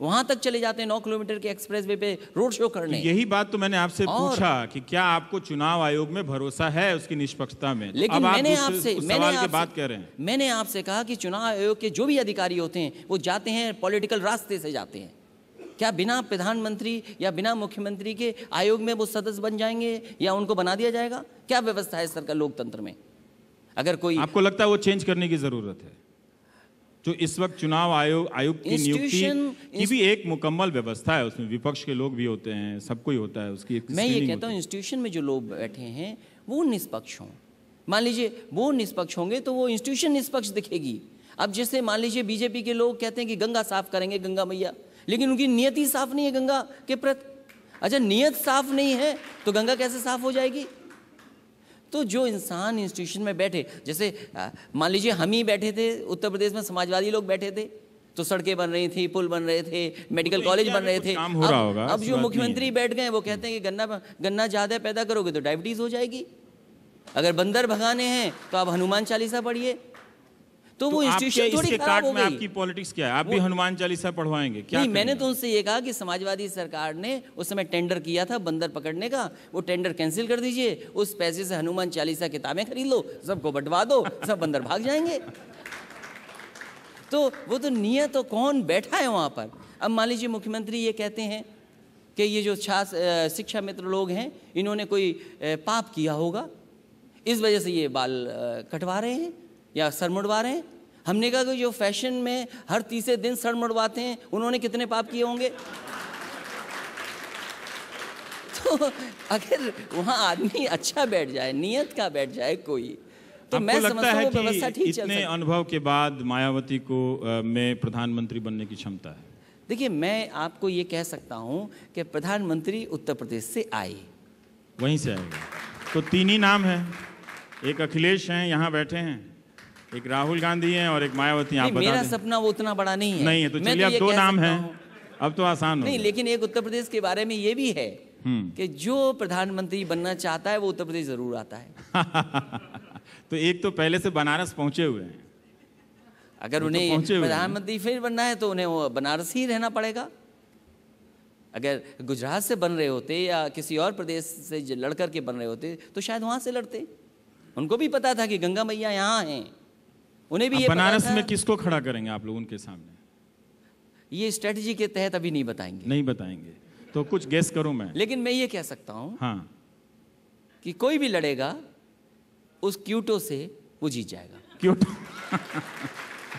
वहां तक चले जाते हैं नौ किलोमीटर के एक्सप्रेस वे पे रोड शो करने यही बात तो मैंने आपसे पूछा कि क्या आपको चुनाव आयोग में भरोसा है उसकी निष्पक्षता में लेकिन मैंने आपसे मैंने बात कह रहे हैं मैंने आपसे कहा कि चुनाव आयोग के जो भी अधिकारी होते हैं वो जाते हैं पॉलिटिकल रास्ते से जाते हैं क्या बिना प्रधानमंत्री या बिना मुख्यमंत्री के आयोग में वो सदस्य बन जाएंगे या उनको बना दिया जाएगा क्या व्यवस्था है सर का लोकतंत्र में अगर कोई आपको लगता है वो चेंज करने की जरूरत है जो इस वक्त चुनाव आयोग आयोग की नियुक्ति की भी एक मुकम्मल व्यवस्था है उसमें विपक्ष के लोग भी होते हैं सब कोई होता है उसकी एक मैं ये कहता हूँ इंस्टीट्यूशन में जो लोग बैठे हैं वो निष्पक्ष हों मान लीजिए वो निष्पक्ष होंगे तो वो इंस्टीट्यूशन निष्पक्ष दिखेगी अब जैसे मान लीजिए बीजेपी के लोग कहते हैं कि गंगा साफ करेंगे गंगा मैया लेकिन उनकी नियति साफ नहीं है गंगा के प्रति अच्छा नियत साफ नहीं है तो गंगा कैसे साफ हो जाएगी तो जो इंसान इंस्टीट्यूशन में बैठे जैसे मान लीजिए हम ही बैठे थे उत्तर प्रदेश में समाजवादी लोग बैठे थे तो सड़कें बन रही थी पुल बन रहे थे मेडिकल तो कॉलेज बन रहे थे काम हो अब, रहा होगा, अब जो मुख्यमंत्री बैठ गए वो कहते हैं कि गन्ना गन्ना ज़्यादा पैदा करोगे तो डायबिटीज़ हो जाएगी अगर बंदर भगाने हैं तो आप हनुमान चालीसा पढ़िए तो, वो तो इंस्टीट्यूशन थोड़ी खराब हो गई आपकी पॉलिटिक्स क्या है आप भी हनुमान चालीसा पढ़वाएंगे क्या नहीं मैंने तो उनसे ये कहा कि समाजवादी सरकार ने उस समय टेंडर किया था बंदर पकड़ने का वो टेंडर कैंसिल कर दीजिए उस पैसे से हनुमान चालीसा किताबें खरीद लो सबको बंटवा दो सब बंदर भाग जाएंगे तो वो तो नियत तो कौन बैठा है वहाँ पर अब मान लीजिए मुख्यमंत्री ये कहते हैं कि ये जो छात्र शिक्षा मित्र लोग हैं इन्होंने कोई पाप किया होगा इस वजह से ये बाल कटवा रहे हैं या सर मुड़वा रहे हैं हमने कहा कि जो फैशन में हर तीसरे दिन सर मुड़वाते हैं उन्होंने कितने पाप किए होंगे तो अगर वहाँ आदमी अच्छा बैठ जाए नियत का बैठ जाए कोई तो मैं लगता है कि इतने अनुभव के बाद मायावती को मैं प्रधानमंत्री बनने की क्षमता है देखिए मैं आपको ये कह सकता हूँ कि प्रधानमंत्री उत्तर प्रदेश से आए वहीं से आएगा तो तीन ही नाम है एक अखिलेश हैं यहाँ बैठे हैं एक राहुल गांधी हैं और एक मायावती आप बता मेरा सपना वो उतना बड़ा नहीं है नहीं है तो, तो चलिए अब दो नाम हैं अब तो आसान नहीं लेकिन एक उत्तर प्रदेश के बारे में ये भी है हम्म। कि जो प्रधानमंत्री बनना चाहता है वो उत्तर प्रदेश जरूर आता है तो एक तो पहले से बनारस पहुंचे हुए हैं अगर तो उन्हें प्रधानमंत्री फिर बनना है तो उन्हें वो बनारस ही रहना पड़ेगा अगर गुजरात से बन रहे होते या किसी और प्रदेश से लड़कर के बन रहे होते तो शायद वहां से लड़ते उनको भी पता था कि गंगा मैया यहाँ हैं उन्हें भी ये बनारस में किसको खड़ा करेंगे आप लोग उनके सामने ये स्ट्रेटजी के तहत अभी नहीं बताएंगे नहीं बताएंगे तो कुछ गेस करूं मैं लेकिन मैं ये कह सकता हूं हाँ कि कोई भी लड़ेगा उस क्यूटो से वो जीत जाएगा क्यूटो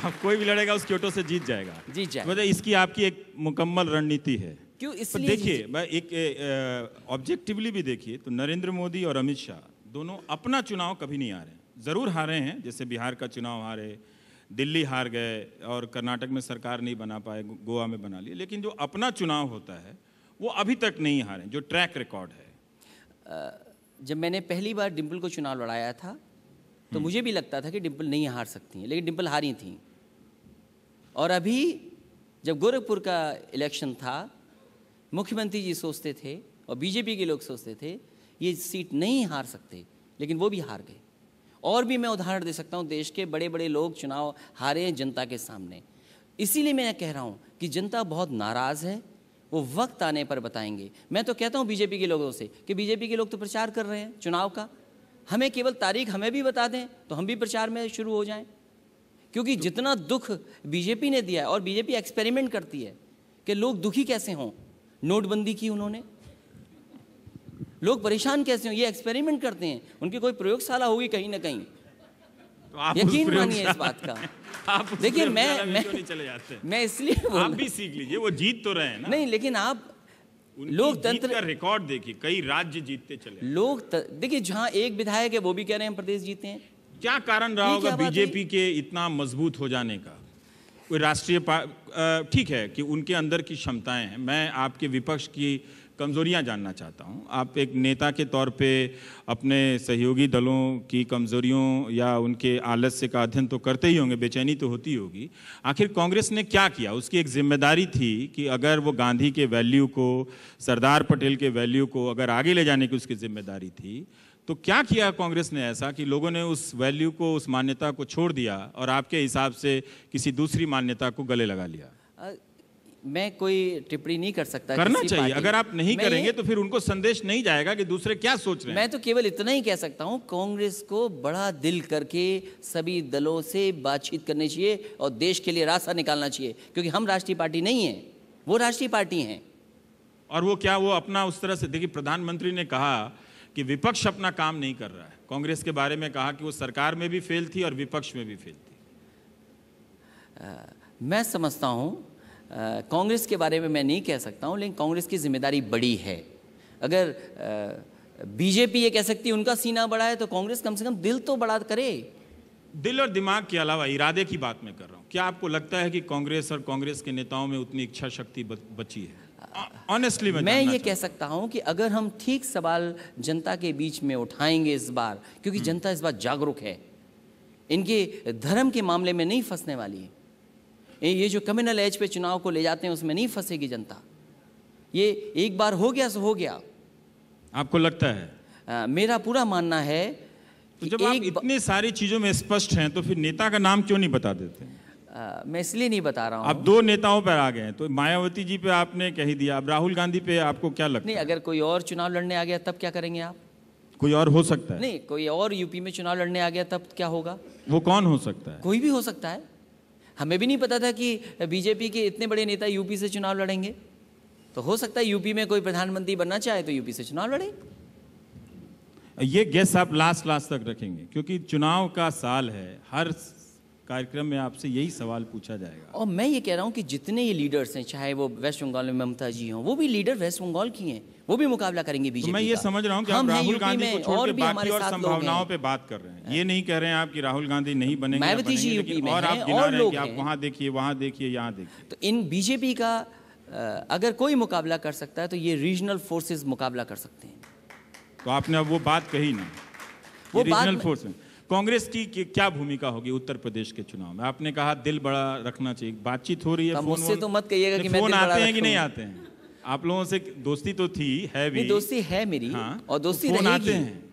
अब कोई भी लड़ेगा उस क्यूटो से जीत जाएगा जीत जाएगा तो मतलब तो इसकी आपकी एक मुकम्मल रणनीति है क्यों इसलिए देखिए मैं एक ऑब्जेक्टिवली भी देखिए तो नरेंद्र मोदी और अमित शाह दोनों अपना चुनाव कभी नहीं आ रहे ज़रूर हारे हैं जैसे बिहार का चुनाव हारे दिल्ली हार गए और कर्नाटक में सरकार नहीं बना पाए गोवा में बना लिए लेकिन जो अपना चुनाव होता है वो अभी तक नहीं हारे जो ट्रैक रिकॉर्ड है जब मैंने पहली बार डिम्पल को चुनाव लड़ाया था तो हम्म। मुझे भी लगता था कि डिम्पल नहीं हार सकती हैं लेकिन डिम्पल हारी थी और अभी जब गोरखपुर का इलेक्शन था मुख्यमंत्री जी सोचते थे और बीजेपी के लोग सोचते थे ये सीट नहीं हार सकते लेकिन वो भी हार गए और भी मैं उदाहरण दे सकता हूँ देश के बड़े बड़े लोग चुनाव हारे हैं जनता के सामने इसीलिए मैं कह रहा हूँ कि जनता बहुत नाराज़ है वो वक्त आने पर बताएंगे मैं तो कहता हूँ बीजेपी के लोगों से कि बीजेपी के लोग तो प्रचार कर रहे हैं चुनाव का हमें केवल तारीख हमें भी बता दें तो हम भी प्रचार में शुरू हो जाएं क्योंकि जितना दुख बीजेपी ने दिया है और बीजेपी एक्सपेरिमेंट करती है कि लोग दुखी कैसे हों नोटबंदी की उन्होंने लोग परेशान कैसे हो ये एक्सपेरिमेंट करते हैं उनकी कोई प्रयोगशाला होगी कहीं ना कहीं तो आप यकीन मानिए इस बात का आप देखिए मैं मैं चले जाते हैं मैं इसलिए आप भी सीख लीजिए वो जीत तो रहे हैं ना नहीं लेकिन आप लोकतंत्र का रिकॉर्ड देखिए कई राज्य जीतते चले लोग देखिए जहाँ एक विधायक है वो भी कह रहे हैं प्रदेश जीते हैं क्या कारण रहा होगा बीजेपी के इतना मजबूत हो जाने का राष्ट्रीय ठीक है कि उनके अंदर की क्षमताएं हैं मैं आपके विपक्ष की कमज़ोरियां जानना चाहता हूं आप एक नेता के तौर पे अपने सहयोगी दलों की कमज़ोरियों या उनके आलस्य का अध्ययन तो करते ही होंगे बेचैनी तो होती होगी आखिर कांग्रेस ने क्या किया उसकी एक जिम्मेदारी थी कि अगर वो गांधी के वैल्यू को सरदार पटेल के वैल्यू को अगर आगे ले जाने की उसकी जिम्मेदारी थी तो क्या किया कांग्रेस ने ऐसा कि लोगों ने उस वैल्यू को उस मान्यता को छोड़ दिया और आपके हिसाब से किसी दूसरी मान्यता को गले लगा लिया मैं कोई टिप्पणी नहीं कर सकता करना चाहिए अगर आप नहीं करेंगे तो फिर उनको संदेश नहीं जाएगा कि दूसरे क्या सोच रहे हैं मैं तो केवल इतना ही कह सकता हूं कांग्रेस को बड़ा दिल करके सभी दलों से बातचीत करनी चाहिए और देश के लिए रास्ता निकालना चाहिए क्योंकि हम राष्ट्रीय पार्टी नहीं है वो राष्ट्रीय पार्टी है और वो क्या वो अपना उस तरह से देखिए प्रधानमंत्री ने कहा कि विपक्ष अपना काम नहीं कर रहा है कांग्रेस के बारे में कहा कि वो सरकार में भी फेल थी और विपक्ष में भी फेल थी मैं समझता हूँ कांग्रेस के बारे में मैं नहीं कह सकता हूँ लेकिन कांग्रेस की जिम्मेदारी बड़ी है अगर बीजेपी ये कह सकती है उनका सीना बड़ा है तो कांग्रेस कम से कम दिल तो बड़ा करे दिल और दिमाग के अलावा इरादे की बात मैं कर रहा हूँ क्या आपको लगता है कि कांग्रेस और कांग्रेस के नेताओं में उतनी इच्छा शक्ति बची है ऑनेस्टली मैं, मैं ये कह सकता हूँ कि अगर हम ठीक सवाल जनता के बीच में उठाएंगे इस बार क्योंकि हम्म। जनता इस बार जागरूक है इनके धर्म के मामले में नहीं फंसने वाली है ये जो कम्युनल एज पे चुनाव को ले जाते हैं उसमें नहीं फंसेगी जनता ये एक बार हो गया सो हो गया आपको लगता है आ, मेरा पूरा मानना है तो जब आप इतनी सारी चीजों में स्पष्ट हैं तो फिर नेता का नाम क्यों नहीं बता देते आ, मैं इसलिए नहीं बता रहा हूँ आप दो नेताओं पर आ गए हैं तो मायावती जी पे आपने कह ही दिया अब राहुल गांधी पे आपको क्या लगता नहीं अगर कोई और चुनाव लड़ने आ गया तब क्या करेंगे आप कोई और हो सकता है नहीं कोई और यूपी में चुनाव लड़ने आ गया तब क्या होगा वो कौन हो सकता है कोई भी हो सकता है हमें भी नहीं पता था कि बीजेपी के इतने बड़े नेता यूपी से चुनाव लड़ेंगे तो हो सकता है यूपी में कोई प्रधानमंत्री बनना चाहे तो यूपी से चुनाव लड़े ये गेस आप लास्ट लास्ट तक रखेंगे क्योंकि चुनाव का साल है हर कार्यक्रम में आपसे यही सवाल पूछा जाएगा और मैं ये कह रहा हूँ कि जितने ये लीडर्स हैं चाहे वो वेस्ट बंगाल में ममता जी हों वो भी लीडर वेस्ट बंगाल की हैं वो भी मुकाबला करेंगे बीजेपी तो मैं ये समझ रहा हूँ कि हम राहुल गांधी को छोड़ के बाकी और संभावनाओं पे बात कर रहे हैं ये नहीं कह रहे हैं आप कि राहुल गांधी नहीं बनेंगे मायावती जी और आप गिना रहे हैं कि आप वहाँ देखिए वहाँ देखिए यहाँ देखिए तो इन बीजेपी का अगर कोई मुकाबला कर सकता है तो ये रीजनल फोर्सेज मुकाबला कर सकते हैं तो आपने अब वो बात कही ना वो रीजनल फोर्सेज कांग्रेस की क्या भूमिका होगी उत्तर प्रदेश के चुनाव में आपने कहा दिल बड़ा रखना चाहिए बातचीत हो रही है फोन तो मत कहिएगा कि मैं फोन आते हैं कि नहीं आते हैं आप लोगों से दोस्ती तो थी है भी दोस्ती है मेरी हाँ, और तो दोस्ती फोन आते हैं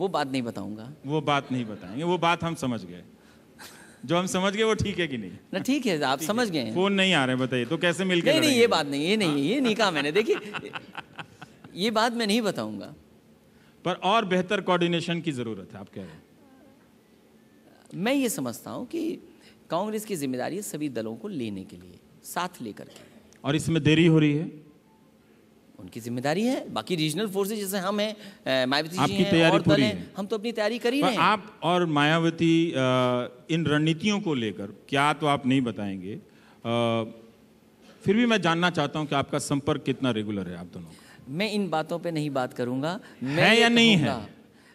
वो बात नहीं बताऊंगा वो बात नहीं बताएंगे वो बात हम समझ गए जो हम समझ गए वो ठीक है कि नहीं ना ठीक है आप समझ गए फोन नहीं आ रहे बताइए तो कैसे मिल नहीं नहीं ये बात नहीं ये नहीं हाँ। ये नहीं कहा मैंने देखिए ये बात मैं नहीं बताऊंगा पर और बेहतर कोऑर्डिनेशन की जरूरत है आप कह रहे हैं मैं ये समझता हूँ कि कांग्रेस की जिम्मेदारी है सभी दलों को लेने के लिए साथ लेकर के और इसमें देरी हो रही है उनकी जिम्मेदारी है बाकी रीजनल फोर्सेज जैसे हम हैं मायावती जी हैं और दल हैं हम तो अपनी तैयारी कर ही रहे हैं आप और मायावती इन रणनीतियों को लेकर क्या तो आप नहीं बताएंगे फिर भी मैं जानना चाहता हूं कि आपका संपर्क कितना रेगुलर है आप दोनों मैं इन बातों पे नहीं बात करूंगा मैं है या नहीं है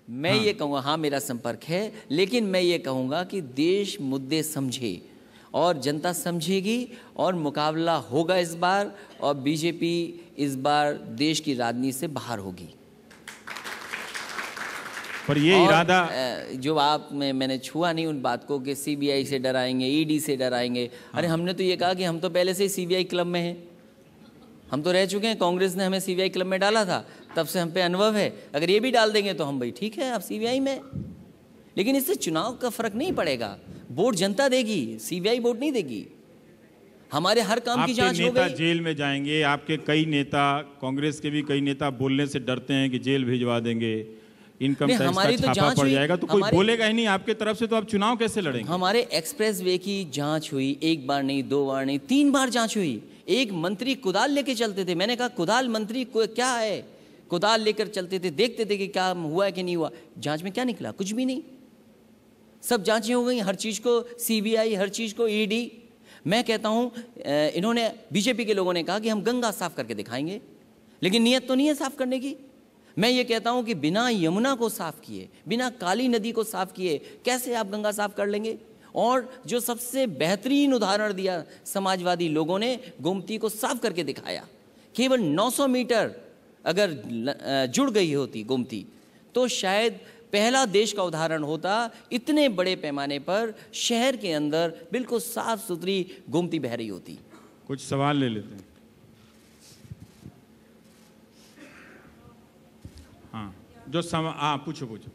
मैं हाँ। ये कहूँगा हाँ मेरा संपर्क है लेकिन मैं ये कहूँगा कि देश मुद्दे समझे और जनता समझेगी और मुकाबला होगा इस बार और बीजेपी इस बार देश की राजनीति से बाहर होगी पर ये इरादा जो आप में मैंने छुआ नहीं उन बात को कि सीबीआई से डराएंगे ईडी से डराएंगे हाँ। अरे हमने तो ये कहा कि हम तो पहले से सीबीआई क्लब में हैं हम तो रह चुके हैं कांग्रेस ने हमें सीबीआई क्लब में डाला था तब से हम पे अनुभव है अगर ये भी डाल देंगे तो हम भाई ठीक है आप सीबीआई में लेकिन इससे चुनाव का फर्क नहीं पड़ेगा वोट जनता देगी सीबीआई वोट नहीं देगी हमारे हर काम की जांच हो गई जेल में जाएंगे आपके कई नेता कांग्रेस के भी कई नेता बोलने से डरते हैं कि जेल भिजवा देंगे इनकम हमारी तो जांच पड़ जाएगा तो कोई बोलेगा ही नहीं आपके तरफ से तो आप चुनाव कैसे लड़ेंगे हमारे एक्सप्रेस वे की जांच हुई एक बार नहीं दो बार नहीं तीन बार जांच हुई एक मंत्री कुदाल लेके चलते थे मैंने कहा कुदाल मंत्री को क्या है कुदाल लेकर चलते थे देखते थे कि क्या हुआ है कि नहीं हुआ जांच में क्या निकला कुछ भी नहीं सब जांचें हो गई हर चीज़ को सीबीआई हर चीज़ को ईडी e मैं कहता हूँ इन्होंने बीजेपी के लोगों ने कहा कि हम गंगा साफ करके दिखाएंगे लेकिन नीयत तो नहीं है साफ करने की मैं ये कहता हूँ कि बिना यमुना को साफ किए बिना काली नदी को साफ किए कैसे आप गंगा साफ कर लेंगे और जो सबसे बेहतरीन उदाहरण दिया समाजवादी लोगों ने गोमती को साफ करके दिखाया केवल 900 मीटर अगर जुड़ गई होती गुमती तो शायद पहला देश का उदाहरण होता इतने बड़े पैमाने पर शहर के अंदर बिल्कुल साफ सुथरी गुमती बह रही होती कुछ सवाल ले लेते हैं हाँ जो सम हाँ पूछो पूछो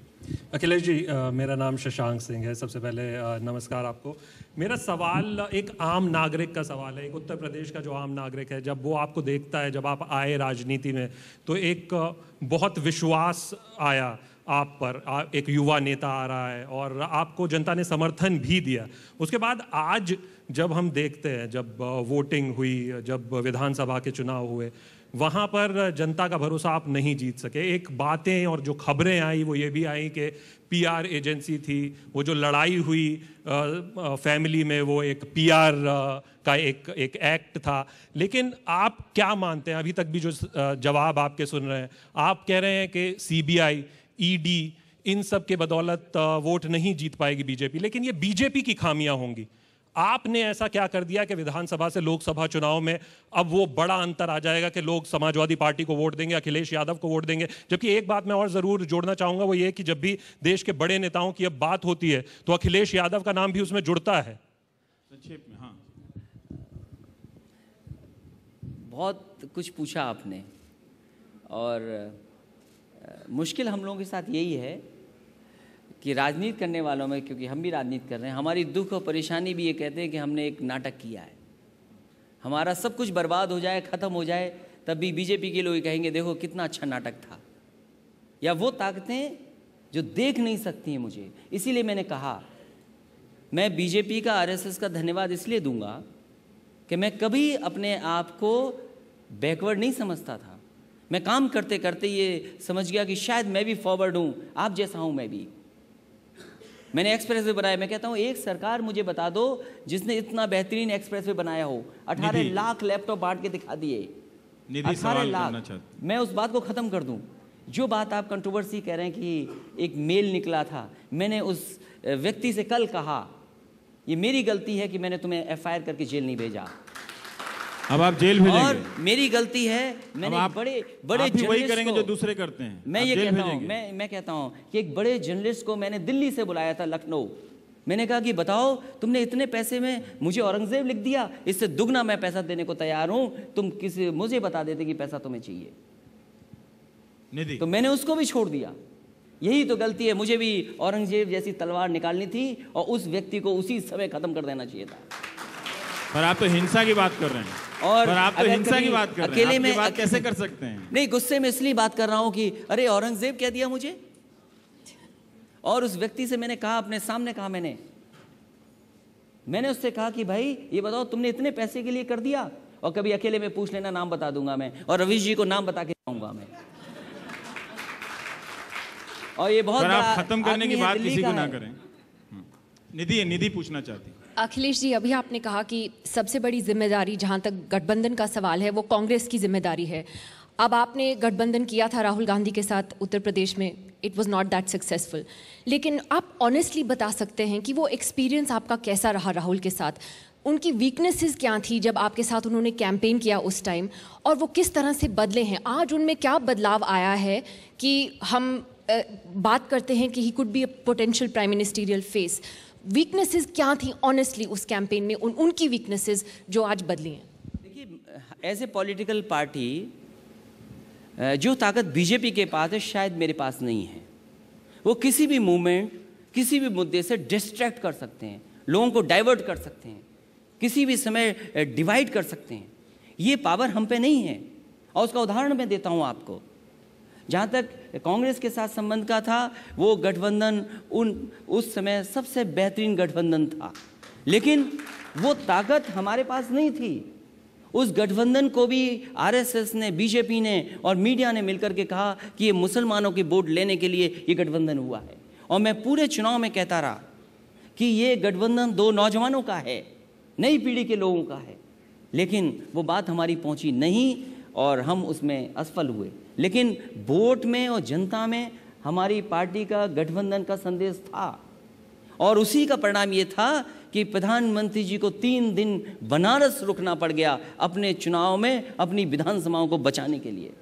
अखिलेश जी आ, मेरा नाम शशांक सिंह है सबसे पहले आ, नमस्कार आपको मेरा सवाल एक आम नागरिक का सवाल है एक उत्तर प्रदेश का जो आम नागरिक है जब वो आपको देखता है जब आप आए राजनीति में तो एक बहुत विश्वास आया आप पर आ, एक युवा नेता आ रहा है और आपको जनता ने समर्थन भी दिया उसके बाद आज जब हम देखते हैं जब वोटिंग हुई जब विधानसभा के चुनाव हुए वहाँ पर जनता का भरोसा आप नहीं जीत सके एक बातें और जो खबरें आई वो ये भी आई कि पीआर एजेंसी थी वो जो लड़ाई हुई फैमिली में वो एक पीआर का एक एक एक्ट था लेकिन आप क्या मानते हैं अभी तक भी जो जवाब आपके सुन रहे हैं आप कह रहे हैं कि सीबीआई ईडी e इन सब के बदौलत वोट नहीं जीत पाएगी बीजेपी लेकिन ये बीजेपी की खामियां होंगी आपने ऐसा क्या कर दिया कि विधानसभा से लोकसभा चुनाव में अब वो बड़ा अंतर आ जाएगा कि लोग समाजवादी पार्टी को वोट देंगे अखिलेश यादव को वोट देंगे जबकि एक बात मैं और जरूर जोड़ना चाहूंगा वो ये कि जब भी देश के बड़े नेताओं की अब बात होती है तो अखिलेश यादव का नाम भी उसमें जुड़ता है संक्षेप में हाँ बहुत कुछ पूछा आपने और मुश्किल हम लोगों के साथ यही है कि राजनीति करने वालों में क्योंकि हम भी राजनीति कर रहे हैं हमारी दुख और परेशानी भी ये कहते हैं कि हमने एक नाटक किया है हमारा सब कुछ बर्बाद हो जाए ख़त्म हो जाए तब भी बीजेपी के लोग कहेंगे देखो कितना अच्छा नाटक था या वो ताकतें जो देख नहीं सकती हैं मुझे इसीलिए मैंने कहा मैं बीजेपी का आरएसएस का धन्यवाद इसलिए दूंगा कि मैं कभी अपने आप को बैकवर्ड नहीं समझता था मैं काम करते करते ये समझ गया कि शायद मैं भी फॉरवर्ड हूँ आप जैसा हूँ मैं भी मैंने एक्सप्रेस वे बनाया मैं कहता हूँ एक सरकार मुझे बता दो जिसने इतना बेहतरीन एक्सप्रेस वे बनाया हो अठारह लाख लैपटॉप बांट के दिखा दिए अठारह लाख मैं उस बात को खत्म कर दूँ जो बात आप कंट्रोवर्सी कह रहे हैं कि एक मेल निकला था मैंने उस व्यक्ति से कल कहा ये मेरी गलती है कि मैंने तुम्हें एफ करके जेल नहीं भेजा अब आप जेल भेजेंगे और मेरी गलती है मैंने आप, बड़े बड़े आप वही करेंगे जो दूसरे करते हैं मैं ये कहता हूँ मैं मैं कहता हूँ कि एक बड़े जर्नलिस्ट को मैंने दिल्ली से बुलाया था लखनऊ मैंने कहा कि बताओ तुमने इतने पैसे में मुझे औरंगजेब लिख दिया इससे दुगना मैं पैसा देने को तैयार हूं तुम किसी मुझे बता देते कि पैसा तुम्हें चाहिए तो मैंने उसको भी छोड़ दिया यही तो गलती है मुझे भी औरंगजेब जैसी तलवार निकालनी थी और उस व्यक्ति को उसी समय खत्म कर देना चाहिए था पर आप तो हिंसा की बात कर रहे हैं और पर आप तो हिंसा की बात कर रहे हैं में बात कैसे कर सकते हैं नहीं गुस्से में इसलिए बात कर रहा हूँ कि अरे औरंगजेब क्या दिया मुझे और उस व्यक्ति से मैंने कहा अपने सामने कहा मैंने मैंने उससे कहा कि भाई ये बताओ तुमने इतने पैसे के लिए कर दिया और कभी अकेले में पूछ लेना नाम बता दूंगा मैं और रवीश जी को नाम बता के जाऊंगा मैं और ये बहुत खत्म करने की बात किसी को ना करें हम्म। निधि निधि पूछना चाहती अखिलेश जी अभी आपने कहा कि सबसे बड़ी जिम्मेदारी जहां तक गठबंधन का सवाल है वो कांग्रेस की जिम्मेदारी है अब आपने गठबंधन किया था राहुल गांधी के साथ उत्तर प्रदेश में it was not that successful लेकिन आप ऑनेस्टली बता सकते हैं कि वो एक्सपीरियंस आपका कैसा रहा राहुल के साथ उनकी वीकनेसेस क्या थी जब आपके साथ उन्होंने कैंपेन किया उस टाइम और वो किस तरह से बदले हैं आज उनमें क्या बदलाव आया है कि हम बात करते हैं कि he could be a potential prime ministerial face weaknesses क्या थी ऑनेस्टली उस कैंपेन में उन उनकी वीकनेसेस जो आज बदली हैं देखिए एज ए पॉलिटिकल पार्टी जो ताकत बीजेपी के पास है शायद मेरे पास नहीं है वो किसी भी मूवमेंट किसी भी मुद्दे से डिस्ट्रैक्ट कर सकते हैं लोगों को डाइवर्ट कर सकते हैं किसी भी समय डिवाइड कर सकते हैं ये पावर हम पे नहीं है और उसका उदाहरण मैं देता हूँ आपको जहाँ तक कांग्रेस के साथ संबंध का था वो गठबंधन उन उस समय सबसे बेहतरीन गठबंधन था लेकिन वो ताकत हमारे पास नहीं थी उस गठबंधन को भी आरएसएस ने बीजेपी ने और मीडिया ने मिलकर के कहा कि ये मुसलमानों की वोट लेने के लिए ये गठबंधन हुआ है और मैं पूरे चुनाव में कहता रहा कि ये गठबंधन दो नौजवानों का है नई पीढ़ी के लोगों का है लेकिन वो बात हमारी पहुंची नहीं और हम उसमें असफल हुए लेकिन वोट में और जनता में हमारी पार्टी का गठबंधन का संदेश था और उसी का परिणाम ये था कि प्रधानमंत्री जी को तीन दिन बनारस रुकना पड़ गया अपने चुनाव में अपनी विधानसभाओं को बचाने के लिए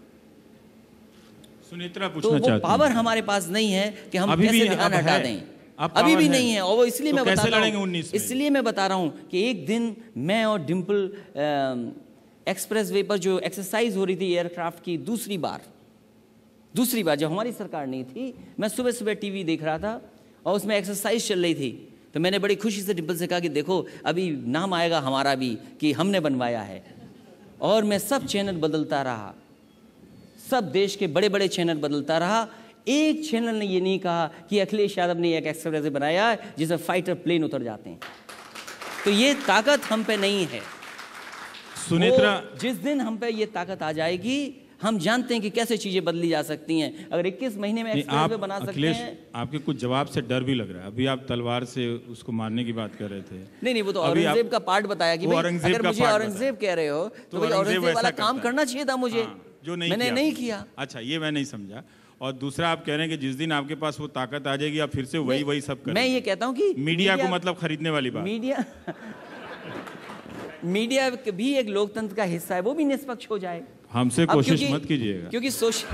सुनेत्रा पूछना तो वो पावर हमारे पास नहीं है कि हम कैसे ध्यान हटा दें अभी भी नहीं है और वो इसलिए तो मैं बता रहा हूँ इसलिए मैं बता रहा हूँ कि एक दिन मैं और डिम्पल एक्सप्रेस वे पर जो एक्सरसाइज हो रही थी एयरक्राफ्ट की दूसरी बार दूसरी बार जब हमारी सरकार नहीं थी मैं सुबह सुबह टीवी देख रहा था और उसमें एक्सरसाइज चल रही थी तो मैंने बड़ी खुशी से डिम्पल से कहा कि देखो अभी नाम आएगा हमारा भी कि हमने बनवाया है और मैं सब चैनल बदलता रहा सब देश के बड़े बड़े चैनल बदलता रहा एक चैनल ने ये नहीं कहा कि अखिलेश यादव ने एक एक्सप्रेस बनाया जिसमें फाइटर प्लेन उतर जाते हैं तो ये ताकत हम पे नहीं है सुनेत्रा जिस दिन हम पे ये ताकत आ जाएगी हम जानते हैं कि कैसे चीजें बदली जा सकती हैं अगर 21 महीने में आप बना सकते हैं आपके कुछ जवाब से डर भी लग रहा है अभी आप तलवार से उसको मारने की बात कर रहे थे नहीं नहीं वो तो औरंगजेब का पार्ट बताया कि अगर मुझे औरंगजेब कह रहे हो तो, तो औरंगजेब वाला काम करना चाहिए था मुझे हाँ, जो नहीं मैंने नहीं किया अच्छा ये मैं नहीं समझा और दूसरा आप कह रहे हैं कि जिस दिन आपके पास वो ताकत आ जाएगी आप फिर से वही वही सब करें मैं ये कहता हूँ कि मीडिया को मतलब खरीदने वाली बात मीडिया मीडिया भी एक लोकतंत्र का हिस्सा है वो भी निष्पक्ष हो जाए हमसे कोशिश मत कीजिएगा क्योंकि सोश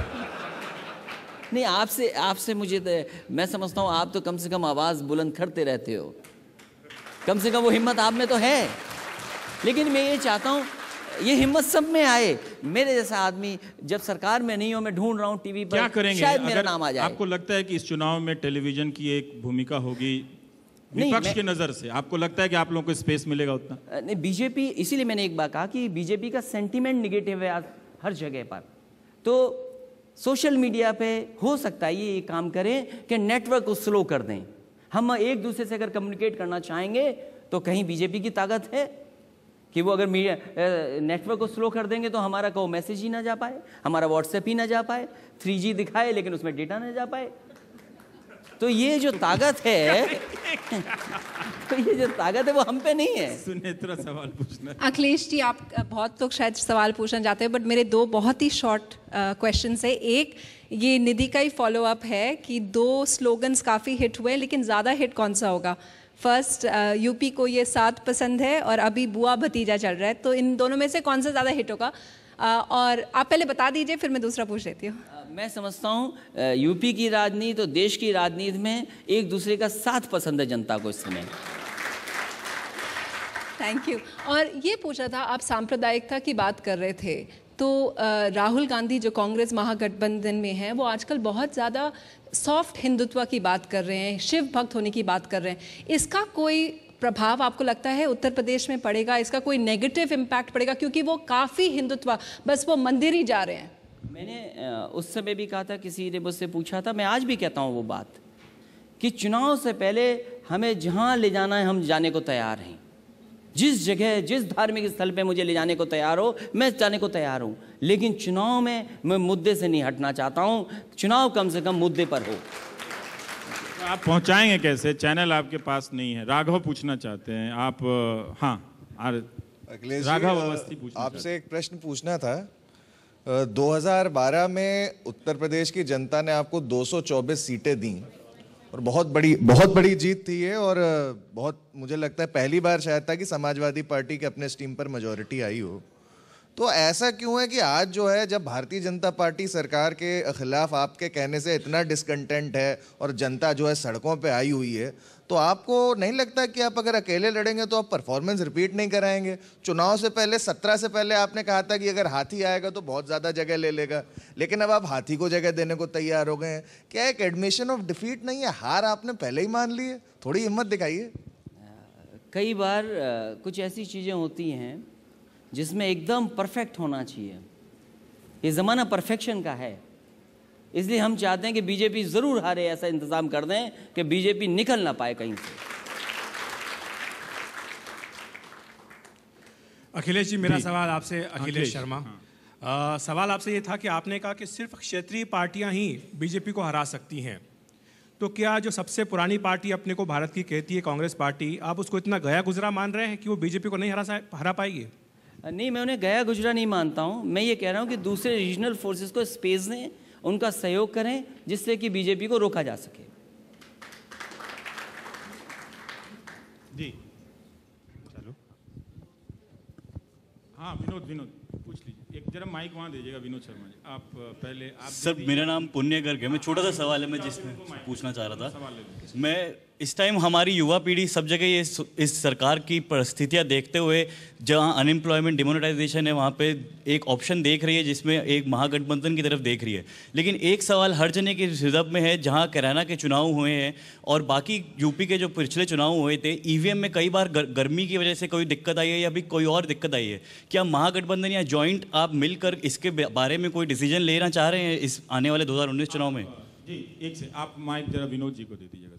नहीं आपसे आपसे मुझे तो- मैं समझता हूँ आप तो कम से कम आवाज़ बुलंद करते रहते हो कम से कम वो हिम्मत आप में तो है लेकिन मैं ये चाहता हूँ ये हिम्मत सब में आए मेरे जैसा आदमी जब सरकार में नहीं हो मैं ढूंढ रहा हूँ टीवी पर क्या करेंगे शायद मेरा नाम आ जाए आपको लगता है कि इस चुनाव में टेलीविजन की एक भूमिका होगी विपक्ष की नजर से आपको लगता है कि आप लोगों को स्पेस मिलेगा उतना नहीं बीजेपी इसीलिए मैंने एक बार कहा कि बीजेपी का सेंटिमेंट निगेटिव है आज हर जगह पर तो सोशल मीडिया पे हो सकता है ये काम करें कि नेटवर्क को स्लो कर दें हम एक दूसरे से अगर कम्युनिकेट करना चाहेंगे तो कहीं बीजेपी की ताकत है कि वो अगर मीडिया नेटवर्क को स्लो कर देंगे तो हमारा को मैसेज ही ना जा पाए हमारा व्हाट्सएप ही ना जा पाए थ्री दिखाए लेकिन उसमें डेटा ना जा पाए तो ये जो ताकत है तो ये जो ताकत है वो हम पे नहीं है इतना सवाल पूछना अखिलेश जी आप बहुत तो शायद सवाल पूछना चाहते हैं बट मेरे दो बहुत ही शॉर्ट क्वेश्चन है एक ये निधि का ही फॉलो अप है कि दो स्लोगन्स काफ़ी हिट हुए लेकिन ज़्यादा हिट कौन सा होगा फर्स्ट यूपी को ये सात पसंद है और अभी बुआ भतीजा चल रहा है तो इन दोनों में से कौन सा ज़्यादा हिट होगा और आप पहले बता दीजिए फिर मैं दूसरा पूछ लेती हूँ मैं समझता हूँ यूपी की राजनीति और देश की राजनीति में एक दूसरे का साथ पसंद है जनता को इस समय थैंक यू और ये पूछा था आप सांप्रदायिकता की बात कर रहे थे तो राहुल गांधी जो कांग्रेस महागठबंधन में हैं वो आजकल बहुत ज़्यादा सॉफ्ट हिंदुत्व की बात कर रहे हैं शिव भक्त होने की बात कर रहे हैं इसका कोई प्रभाव आपको लगता है उत्तर प्रदेश में पड़ेगा इसका कोई नेगेटिव इम्पैक्ट पड़ेगा क्योंकि वो काफ़ी हिंदुत्व बस वो मंदिर ही जा रहे हैं मैंने उस समय भी कहा था किसी ने मुझसे पूछा था मैं आज भी कहता हूँ वो बात कि चुनाव से पहले हमें जहाँ ले जाना है हम जाने को तैयार हैं जिस जगह जिस धार्मिक स्थल पे मुझे ले जाने को तैयार हो मैं जाने को तैयार हूँ लेकिन चुनाव में मैं मुद्दे से नहीं हटना चाहता हूँ चुनाव कम से कम मुद्दे पर हो आप पहुँचाएंगे कैसे चैनल आपके पास नहीं है राघव पूछना चाहते हैं आप हाँ राघव अवस्थी आपसे एक प्रश्न पूछना था 2012 में उत्तर प्रदेश की जनता ने आपको 224 सीटें दी और बहुत बड़ी बहुत बड़ी जीत थी ये और बहुत मुझे लगता है पहली बार शायद था कि समाजवादी पार्टी के अपने स्टीम पर मेजोरिटी आई हो तो ऐसा क्यों है कि आज जो है जब भारतीय जनता पार्टी सरकार के खिलाफ आपके कहने से इतना डिसकंटेंट है और जनता जो है सड़कों पे आई हुई है तो आपको नहीं लगता कि आप अगर अकेले लड़ेंगे तो आप परफॉर्मेंस रिपीट नहीं कराएंगे चुनाव से पहले सत्रह से पहले आपने कहा था कि अगर हाथी आएगा तो बहुत ज़्यादा जगह ले लेगा लेकिन अब आप हाथी को जगह देने को तैयार हो गए हैं क्या एक एडमिशन ऑफ डिफीट नहीं है हार आपने पहले ही मान ली है थोड़ी हिम्मत दिखाइए कई बार कुछ ऐसी चीज़ें होती हैं जिसमें एकदम परफेक्ट होना चाहिए ये ज़माना परफेक्शन का है इसलिए हम चाहते हैं कि बीजेपी ज़रूर हारे ऐसा इंतज़ाम कर दें कि बीजेपी निकल ना पाए कहीं से अखिलेश जी मेरा सवाल आपसे अखिलेश शर्मा हाँ। आ, सवाल आपसे ये था कि आपने कहा कि सिर्फ क्षेत्रीय पार्टियां ही बीजेपी को हरा सकती हैं तो क्या जो सबसे पुरानी पार्टी अपने को भारत की कहती है कांग्रेस पार्टी आप उसको इतना गया गुजरा मान रहे हैं कि वो बीजेपी को नहीं हरा हरा पाएगी नहीं मैं उन्हें गया गुजरा नहीं मानता हूँ मैं ये कह रहा हूँ कि दूसरे रीजनल फोर्सेज को स्पेस दें उनका सहयोग करें जिससे कि बीजेपी को रोका जा सके जी चलो हाँ विनोद विनोद पूछ लीजिए एक जरा माइक वहाँ दीजिएगा विनोद शर्मा जी आप पहले आप सर मेरा नाम पुण्य गर्ग है मैं छोटा सा हाँ, सवाल है मैं अच्छा, जिसमें पूछना चाह रहा था मैं इस टाइम हमारी युवा पीढ़ी सब जगह ये इस, सरकार की परिस्थितियाँ देखते हुए जहाँ अनएम्प्लॉयमेंट डिमोनेटाइजेशन है वहाँ पे एक ऑप्शन देख रही है जिसमें एक महागठबंधन की तरफ देख रही है लेकिन एक सवाल हर जने के रिजर्व में है जहाँ कैराना के चुनाव हुए हैं और बाकी यूपी के जो पिछले चुनाव हुए थे ई e में कई बार गर, गर्मी की वजह से कोई दिक्कत आई है या भी कोई और दिक्कत आई है क्या महागठबंधन या ज्वाइंट आप मिलकर इसके बारे में कोई डिसीजन लेना चाह रहे हैं इस आने वाले दो चुनाव में जी एक से आप माइक जरा विनोद जी को दे दीजिएगा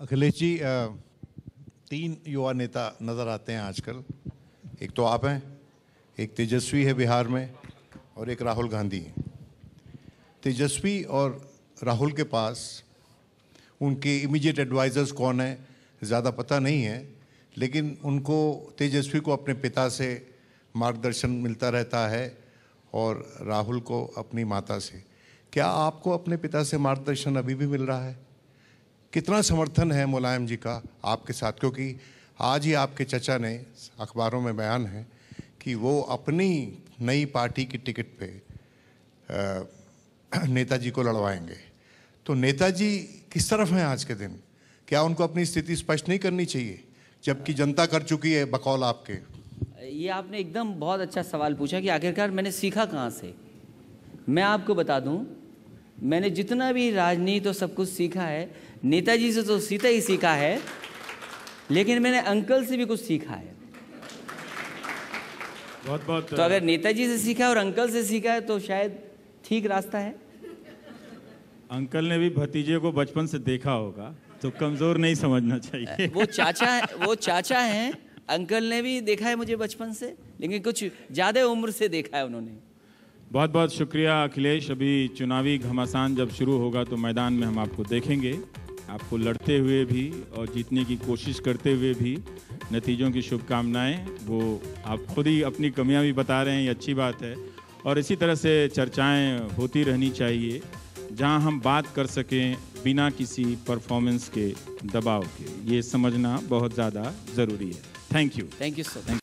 अखिलेश जी तीन युवा नेता नज़र आते हैं आजकल एक तो आप हैं एक तेजस्वी है बिहार में और एक राहुल गांधी हैं तेजस्वी और राहुल के पास उनके इमीडिएट एडवाइज़र्स कौन है ज़्यादा पता नहीं है लेकिन उनको तेजस्वी को अपने पिता से मार्गदर्शन मिलता रहता है और राहुल को अपनी माता से क्या आपको अपने पिता से मार्गदर्शन अभी भी मिल रहा है कितना समर्थन है मुलायम जी का आपके साथ क्योंकि आज ही आपके चचा ने अखबारों में बयान है कि वो अपनी नई पार्टी की टिकट पे नेताजी को लड़वाएंगे तो नेताजी किस तरफ हैं आज के दिन क्या उनको अपनी स्थिति स्पष्ट नहीं करनी चाहिए जबकि जनता कर चुकी है बकौल आपके ये आपने एकदम बहुत अच्छा सवाल पूछा कि आखिरकार मैंने सीखा कहाँ से मैं आपको बता दूँ मैंने जितना भी राजनीति तो सब कुछ सीखा है नेताजी से तो सीता ही सीखा है लेकिन मैंने अंकल से भी कुछ सीखा है बहुत बहुत तो अगर नेताजी से सीखा और अंकल से सीखा है तो शायद ठीक रास्ता है अंकल ने भी भतीजे को बचपन से देखा होगा तो कमजोर नहीं समझना चाहिए वो चाचा है वो चाचा हैं अंकल ने भी देखा है मुझे बचपन से लेकिन कुछ ज़्यादा उम्र से देखा है उन्होंने बहुत बहुत शुक्रिया अखिलेश अभी चुनावी घमासान जब शुरू होगा तो मैदान में हम आपको देखेंगे आपको लड़ते हुए भी और जीतने की कोशिश करते हुए भी नतीजों की शुभकामनाएं वो आप खुद ही अपनी कमियां भी बता रहे हैं ये अच्छी बात है और इसी तरह से चर्चाएं होती रहनी चाहिए जहां हम बात कर सकें बिना किसी परफॉर्मेंस के दबाव के ये समझना बहुत ज़्यादा ज़रूरी है thank you thank you sir